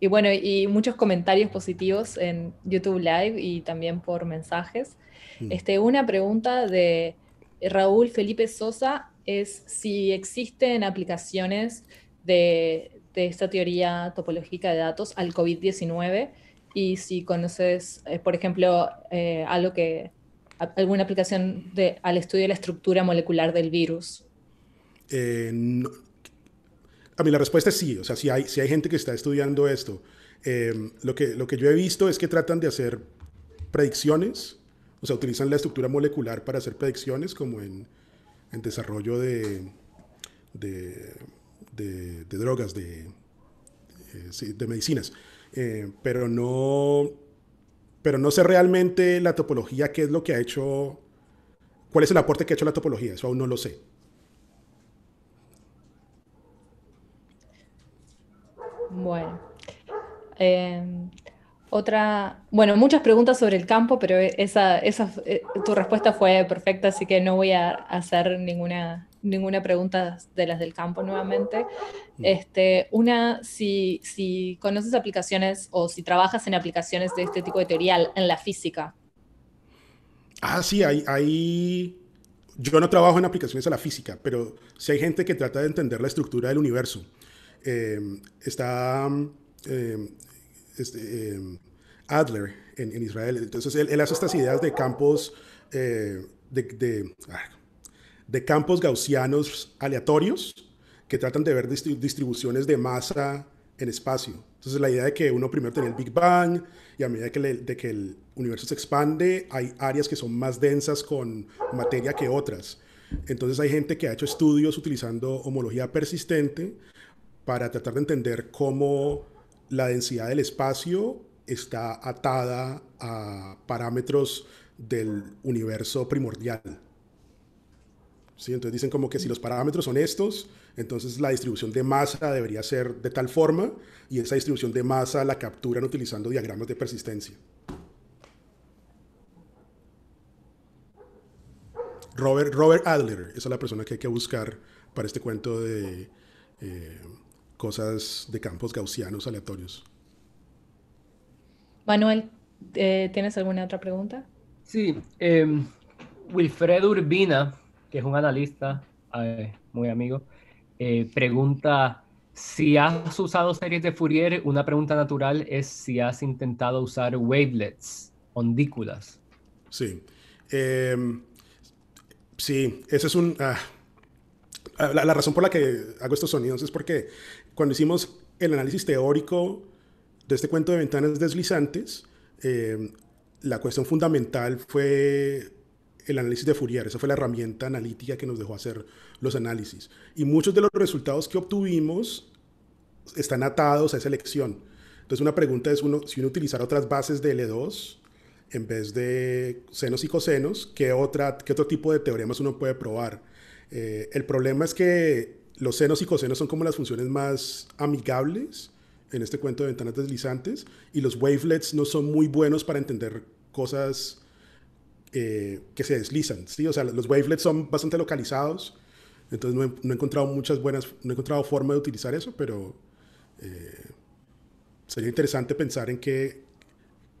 y bueno, y muchos comentarios positivos en YouTube Live y también por mensajes. Mm. Este, una pregunta de Raúl Felipe Sosa es si existen aplicaciones de, esta teoría topológica de datos al COVID-19 y si conoces, eh, por ejemplo, eh, algo que, alguna aplicación de, al estudio de la estructura molecular del virus. Eh, no, a mí la respuesta es sí, o sea, si hay, si hay gente que está estudiando esto. Em, lo, que, lo que yo he visto es que tratan de hacer predicciones, o sea, utilizan la estructura molecular para hacer predicciones como en, desarrollo de, de, drogas, de, eh, de medicinas, eh, pero, no, pero no sé realmente la topología, qué es lo que ha hecho, cuál es el aporte que ha hecho la topología, eso aún no lo sé. Bueno. Em, otra, bueno, muchas preguntas sobre el campo, pero e, esa, eh, tu respuesta fue perfecta, así que no voy a hacer ninguna, ninguna pregunta de las del campo nuevamente. Mm. Este, una, si, conoces aplicaciones o si trabajas en aplicaciones de este tipo de teoría en la física. Ah, sí, hay, hay... Yo no trabajo en aplicaciones a la física, pero sí hay gente que trata de entender la estructura del universo. Em, está em, este, em, Adler en, Israel. Entonces él, hace estas ideas de campos eh, de, ah, de, campos gaussianos aleatorios que tratan de ver distribuciones de masa en espacio. Entonces la idea de que uno primero tenía el Big Bang y a medida de que el universo se expande hay áreas que son más densas con materia que otras. Entonces hay gente que ha hecho estudios utilizando homología persistente para tratar de entender cómo la densidad del espacio está atada a parámetros del universo primordial. Entonces dicen como que si los parámetros son estos, entonces la distribución de masa debería ser de tal forma y esa distribución de masa la capturan utilizando diagramas de persistencia. Robert, Robert Adler, esa es la persona que hay que buscar para este cuento de eh, cosas de campos gaussianos aleatorios. Manuel, eh, ¿tienes alguna otra pregunta? Sí, eh, Wilfredo Urbina, que es un analista eh, muy amigo, pregunta si has usado series de Fourier. Una pregunta natural es si has intentado usar wavelets, ondículas. Sí, em, sí, ese es un... Ah, la, razón por la que hago estos sonidos es porque cuando hicimos el análisis teórico de este cuento de ventanas deslizantes, eh, la cuestión fundamental fue el análisis de Fourier. Esa fue la herramienta analítica que nos dejó hacer los análisis. Y muchos de los resultados que obtuvimos están atados a esa elección. Entonces una pregunta es uno, si uno utilizara otras bases de L2 en vez de senos y cosenos, ¿qué, otra, qué otro tipo de teoremas uno puede probar? Eh, el problema es que los senos y cosenos son como las funciones más amigables en este cuento de ventanas deslizantes y los wavelets no son muy buenos para entender cosas eh, que se deslizan, ¿sí? O sea, los wavelets son bastante localizados, entonces no he, encontrado muchas buenas, no he encontrado forma de utilizar eso, pero eh, sería interesante pensar en qué,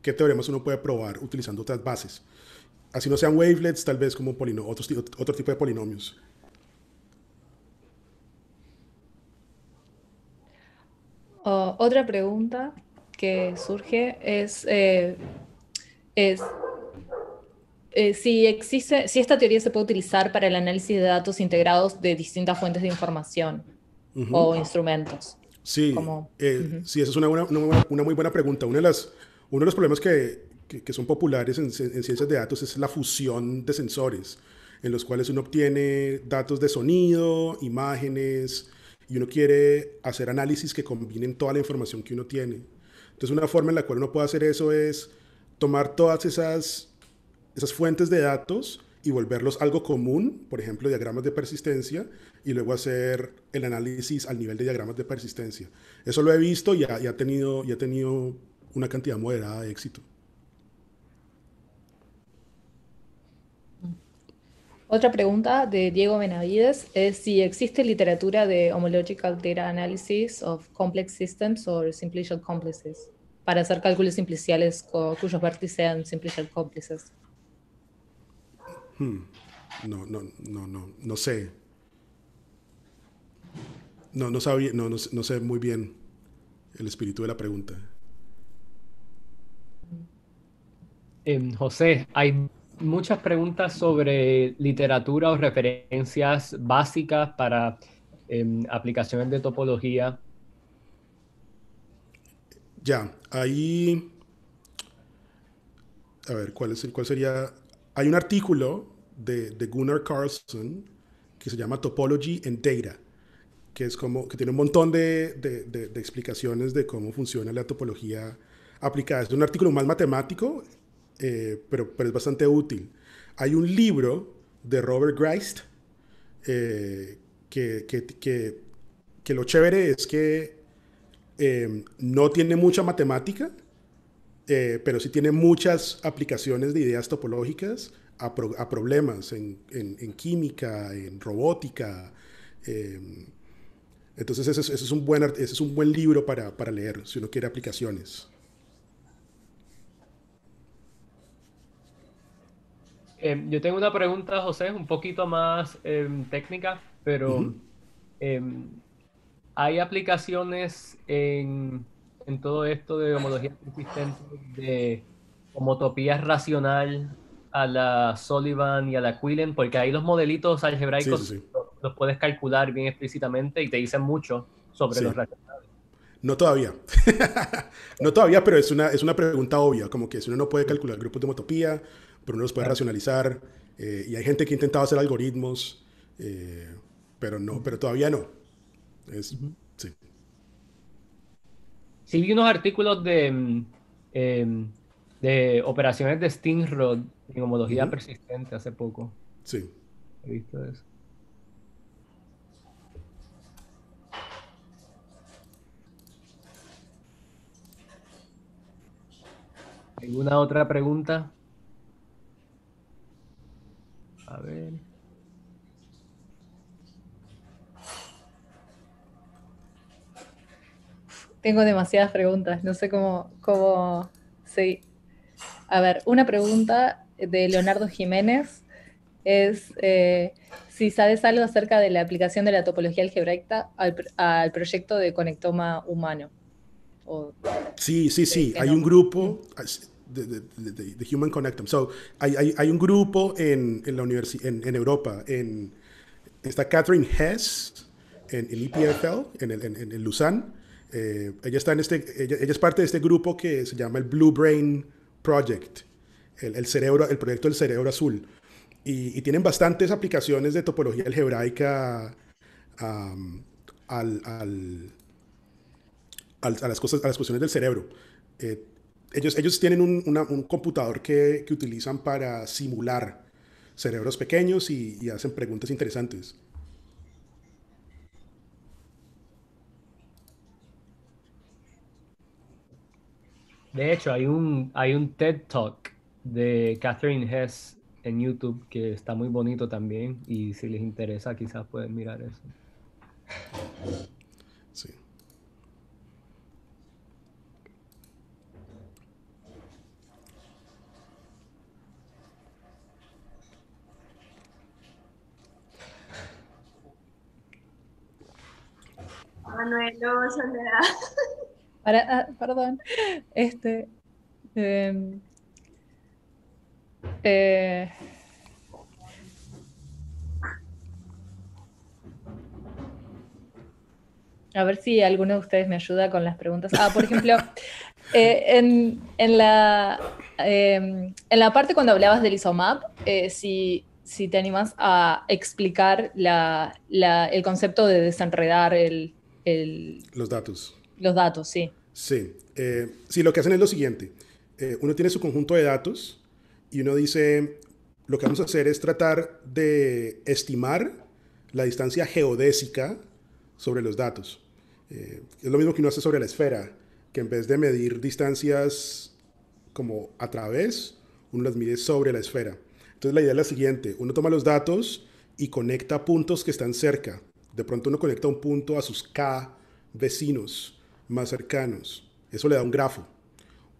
qué teoremas uno puede probar utilizando otras bases. Así no sean wavelets, tal vez como otro tipo de polinomios. otra pregunta que surge es, eh, es eh, si existe, si esta teoría se puede utilizar para el análisis de datos integrados de distintas fuentes de información o instrumentos. Sí, Como, eh, esa es una, muy buena pregunta. de las, uno de los problemas que, que, son populares en, ciencias de datos es la fusión de sensores, en los cuales uno obtiene datos de sonido, imágenes, y uno quiere hacer análisis que combinen toda la información que uno tiene. Entonces una forma en la cual uno puede hacer eso es tomar todas esas, esas fuentes de datos y volverlos algo común, por ejemplo, diagramas de persistencia, y luego hacer el análisis al nivel de diagramas de persistencia. Eso lo he visto y ha, tenido, y ha tenido una cantidad moderada de éxito. Otra pregunta de Diego Benavides es si existe literatura de homological data analysis of complex systems or simplicial complexes para hacer cálculos simpliciales cuyos vértices sean simplicial complexes. Hmm. No, no, no, no, no sé. No, no, sabía, sé muy bien el espíritu de la pregunta. Em, José, hay muchas preguntas sobre literatura o referencias básicas para em, aplicaciones de topología. Ya, ahí... A ver, ¿cuál, es el, cuál sería? Hay un artículo de, Gunnar Carlson que se llama Topology and Data, que, es como, que tiene un montón de, de explicaciones de cómo funciona la topología aplicada. Es un artículo más matemático eh, pero, pero, es bastante útil. Hay un libro de Robert Greist eh, que, que, que, lo chévere es que em, no tiene mucha matemática, eh, pero sí tiene muchas aplicaciones de ideas topológicas a, problemas en, en, química, en robótica. Em. entonces ese es, es, un buen, es un buen libro para, para leer si uno quiere aplicaciones. Em, yo tengo una pregunta, José, un poquito más em, técnica, pero em, ¿hay aplicaciones en, todo esto de homología persistente de homotopía racional a la Sullivan y a la Quillen? Porque ahí los modelitos algebraicos Los, puedes calcular bien explícitamente y te dicen mucho sobre los racionales. No todavía. no todavía, pero es una, es una pregunta obvia, como que si uno no puede calcular grupos de homotopía, pero no los puede racionalizar. Eh, y hay gente que ha intentado hacer algoritmos, eh, pero no, pero todavía no. Es, sí. sí. vi unos artículos de, mm, em, de operaciones de Stingrod en homología persistente hace poco. Sí. He visto eso. ¿Alguna otra pregunta? A ver. Tengo demasiadas preguntas, no sé cómo, cómo Sí. A ver, una pregunta de Leonardo Jiménez es eh, si sabes algo acerca de la aplicación de la topología algebraica al, proyecto de conectoma humano. sí, sí, sí. Hay un grupo, the, Human Connectum. So, hay, un grupo en, en la universidad en, Europa, en, está Catherine Hess, en, el e EPFL, en, el, en, en eh, ella, está en este, ella, es parte de este grupo que se llama el Blue Brain Project, el, cerebro, el proyecto del cerebro azul. Y, y, tienen bastantes aplicaciones de topología algebraica al, al, al, a, las cosas, a las cuestiones del cerebro. Eh, ellos, ellos tienen un, computador que, utilizan para simular cerebros pequeños y, hacen preguntas interesantes. De hecho, hay un, hay un TED Talk de Catherine Hess en YouTube que está muy bonito también y si les interesa quizás pueden mirar eso. Manuel Para, ah, perdón. Este. Em, eh, a ver si alguno de ustedes me ayuda con las preguntas. Ah, por ejemplo, eh, en, la, em, en la parte cuando hablabas del isomap, eh, si, si te animas a explicar el concepto de desenredar el, los datos. Los datos, sí. Eh, sí. lo que hacen es lo siguiente. Eh, uno tiene su conjunto de datos y uno dice, lo que vamos a hacer es tratar de estimar la distancia geodésica sobre los datos. Eh, es lo mismo que uno hace sobre la esfera, que en vez de medir distancias como a través, uno las mide sobre la esfera. Entonces la idea es la siguiente, uno toma los datos y conecta puntos que están cerca de pronto uno conecta un punto a sus K vecinos más cercanos. Eso le da un grafo.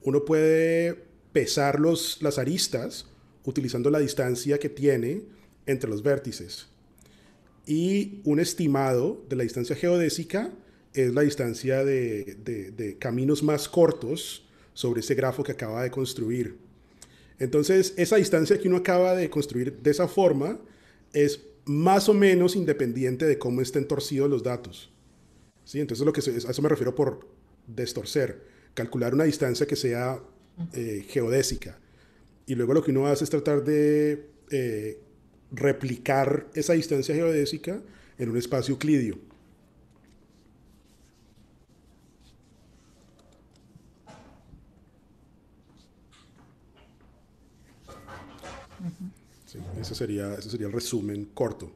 Uno puede pesar los, las aristas utilizando la distancia que tiene entre los vértices. Y un estimado de la distancia geodésica es la distancia de, de caminos más cortos sobre ese grafo que acaba de construir. Entonces, esa distancia que uno acaba de construir de esa forma es más o menos independiente de cómo estén torcidos los datos. ¿Sí? Entonces lo que a eso me refiero por destorcer, calcular una distancia que sea eh, geodésica. Y luego lo que uno hace es tratar de eh, replicar esa distancia geodésica en un espacio euclidio. Eso sería, eso sería el resumen corto.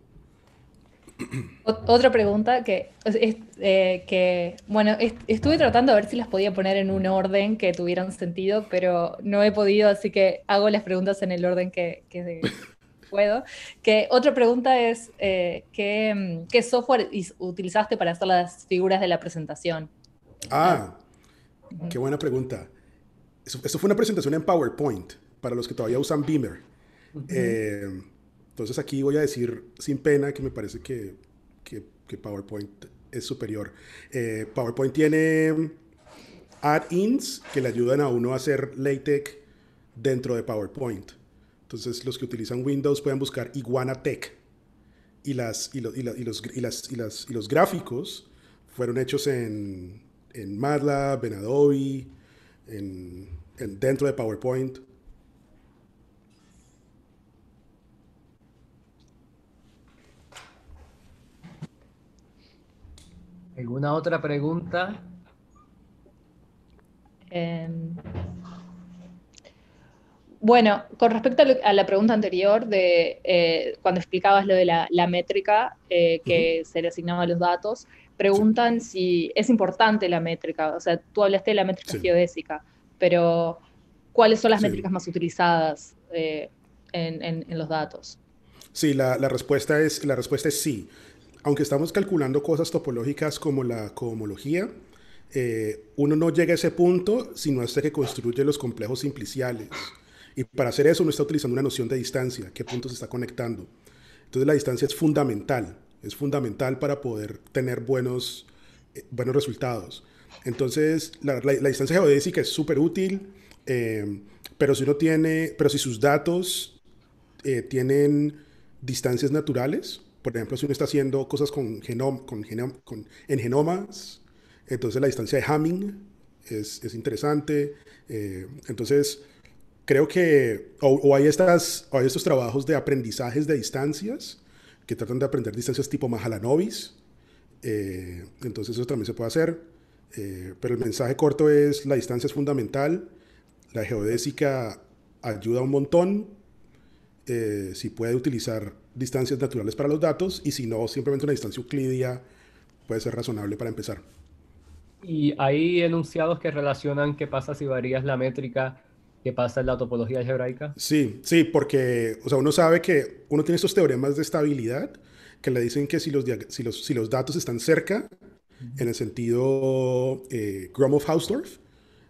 Otra pregunta que, es, eh, que bueno, estuve tratando de ver si las podía poner en un orden que tuvieran sentido, pero no he podido, así que hago las preguntas en el orden que, puedo. Que otra pregunta es, eh, ¿qué, software utilizaste para hacer las figuras de la presentación? Ah, qué buena pregunta. Eso, eso fue una presentación en PowerPoint, para los que todavía usan Beamer. Eh, entonces aquí voy a decir sin pena que me parece que, PowerPoint es superior. Eh, PowerPoint tiene add-ins que le ayudan a uno a hacer LaTeX dentro de PowerPoint. Entonces los que utilizan Windows pueden buscar Iguana Tech y, las, los, y, y los gráficos fueron hechos en, en MATLAB, en Adobe, en, dentro de PowerPoint. ¿Alguna otra pregunta? Em, bueno, con respecto a, la pregunta anterior de eh, cuando explicabas lo de la, métrica eh, que se le asignaba a los datos, preguntan si es importante la métrica. O sea, tú hablaste de la métrica geodésica, pero ¿cuáles son las métricas más utilizadas eh, en, los datos? Sí, la, la, respuesta es, la respuesta es sí aunque estamos calculando cosas topológicas como la cohomología, eh, uno no llega a ese punto sino hasta que construye los complejos simpliciales. Y para hacer eso uno está utilizando una noción de distancia, qué punto se está conectando. Entonces la distancia es fundamental, es fundamental para poder tener buenos, eh, buenos resultados. Entonces la, distancia geodésica es súper útil, eh, pero si uno tiene, pero si sus datos tienen distancias naturales, por ejemplo, si uno está haciendo cosas con, en genomas, entonces la distancia de Hamming es, interesante. Eh, entonces, creo que o, hay, estas, hay estos trabajos de aprendizajes de distancias que tratan de aprender distancias tipo Mahalanobis. Eh, entonces eso también se puede hacer. Eh, pero el mensaje corto es la distancia es fundamental. La geodésica ayuda un montón. si puede utilizar distancias naturales para los datos y si no, simplemente una distancia euclidia puede ser razonable para empezar. Y hay enunciados que relacionan qué pasa si varías la métrica, qué pasa en la topología algebraica. Sí, sí, porque o sea, uno sabe que uno tiene estos teoremas de estabilidad que le dicen que si los, si los, datos están cerca, en el sentido eh, Gromov-Hausdorff,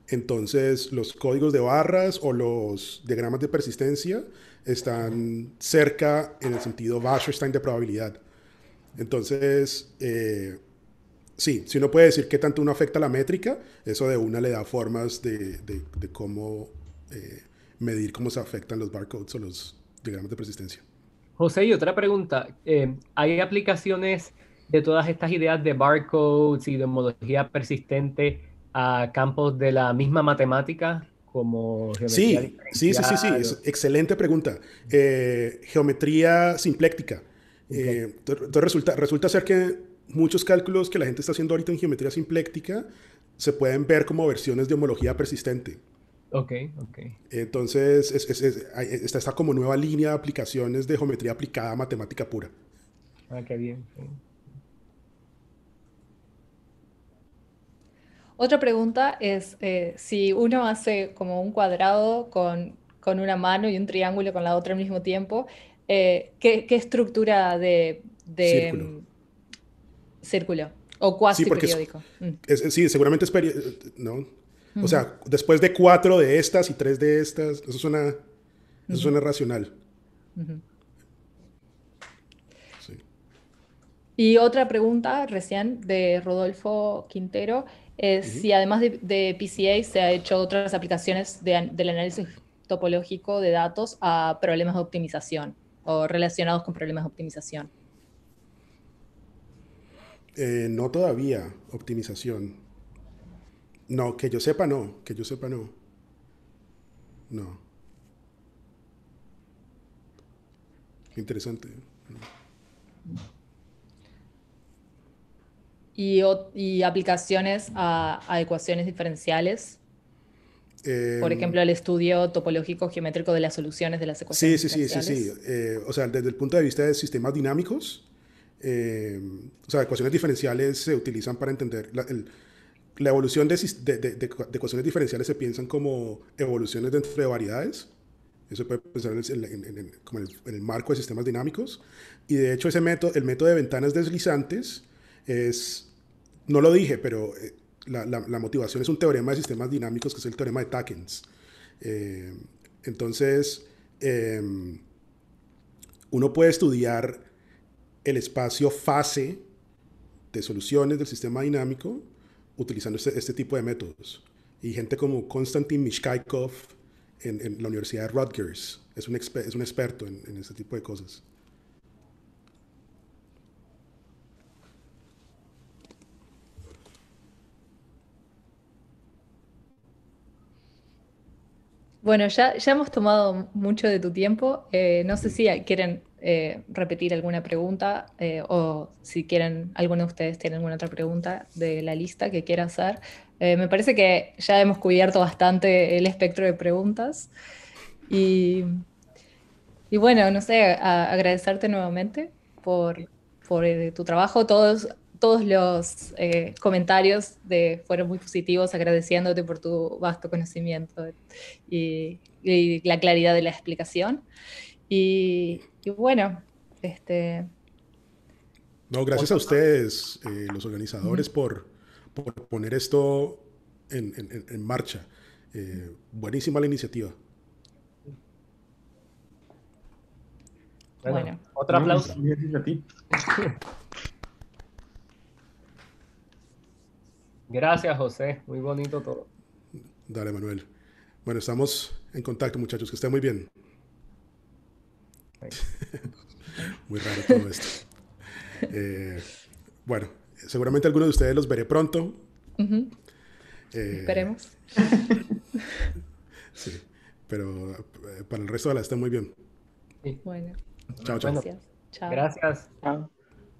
entonces, los códigos de barras o los diagramas de persistencia están cerca en el sentido Wasserstein de probabilidad. Entonces, eh, sí, si uno puede decir qué tanto uno afecta la métrica, eso de una le da formas de, cómo eh, medir cómo se afectan los barcodes o los diagramas de persistencia. José, y otra pregunta. Eh, ¿Hay aplicaciones de todas estas ideas de barcodes y de homología persistente a campos de la misma matemática como Sí, sí, sí, sí, sí, es excelente pregunta. Eh, geometría simpléctica. Eh, resulta, resulta ser que muchos cálculos que la gente está haciendo ahorita en geometría simpléctica se pueden ver como versiones de homología persistente. Ok, ok. Entonces, es, está esta como nueva línea de aplicaciones de geometría aplicada a matemática pura. Ah, Qué bien. Otra pregunta es eh, si uno hace como un cuadrado con, una mano y un triángulo con la otra al mismo tiempo, eh, ¿qué, estructura de, círculo. o cuasi periódico? Mm. sí, seguramente es ¿no? O sea, después de cuatro de estas y tres de estas, eso suena, racional. Y otra pregunta recién de Rodolfo Quintero si además de, PCA, se ha hecho otras aplicaciones del análisis topológico de datos a problemas de optimización o relacionados con problemas de optimización. Eh, no todavía, optimización. No, que yo sepa no, que yo sepa no. No. Interesante y, aplicaciones a, ecuaciones diferenciales. Em, Por ejemplo, el estudio topológico geométrico de las soluciones de las ecuaciones. Sí, sí, sí, sí, eh, o sea, desde el punto de vista de sistemas dinámicos, em, o sea, ecuaciones diferenciales se utilizan para entender la, evolución de, ecuaciones diferenciales se piensan como evoluciones dentro de variedades. Eso puede pensar en el, en, el, marco de sistemas dinámicos. Y de hecho, ese método, el método de ventanas deslizantes no lo dije, pero eh, la, motivación es un teorema de sistemas dinámicos que es el teorema de Takens. Eh, entonces, em, uno puede estudiar el espacio fase de soluciones del sistema dinámico utilizando este, este tipo de métodos. Y gente como Konstantin Mishkaikov en, la Universidad de Rutgers es un, experto en este tipo de cosas. Bueno, ya, hemos tomado mucho de tu tiempo. Eh, no sé si quieren eh, repetir alguna pregunta eh, o si quieren, alguno de ustedes tiene alguna otra pregunta de la lista que quiera hacer. me parece que ya hemos cubierto bastante el espectro de preguntas. Y, bueno, no sé, agradecerte nuevamente por, por tu trabajo. Todos todos los eh, comentarios fueron muy positivos, agradeciéndote por tu vasto conocimiento y, la claridad de la explicación. Y, bueno, este... No, gracias a ustedes, eh, los organizadores, por, poner esto en, marcha. Eh, buenísima la iniciativa. Bueno, otro aplauso. Gracias, José. Muy bonito todo. Dale, Manuel. Bueno, estamos en contacto, muchachos. Que estén muy bien. muy raro todo esto. Eh, bueno, seguramente algunos de ustedes los veré pronto. Eh, Esperemos. sí, pero eh, para el resto de la estén muy bien. Bueno. Chao, chao. Gracias. Chao. Gracias. Chao.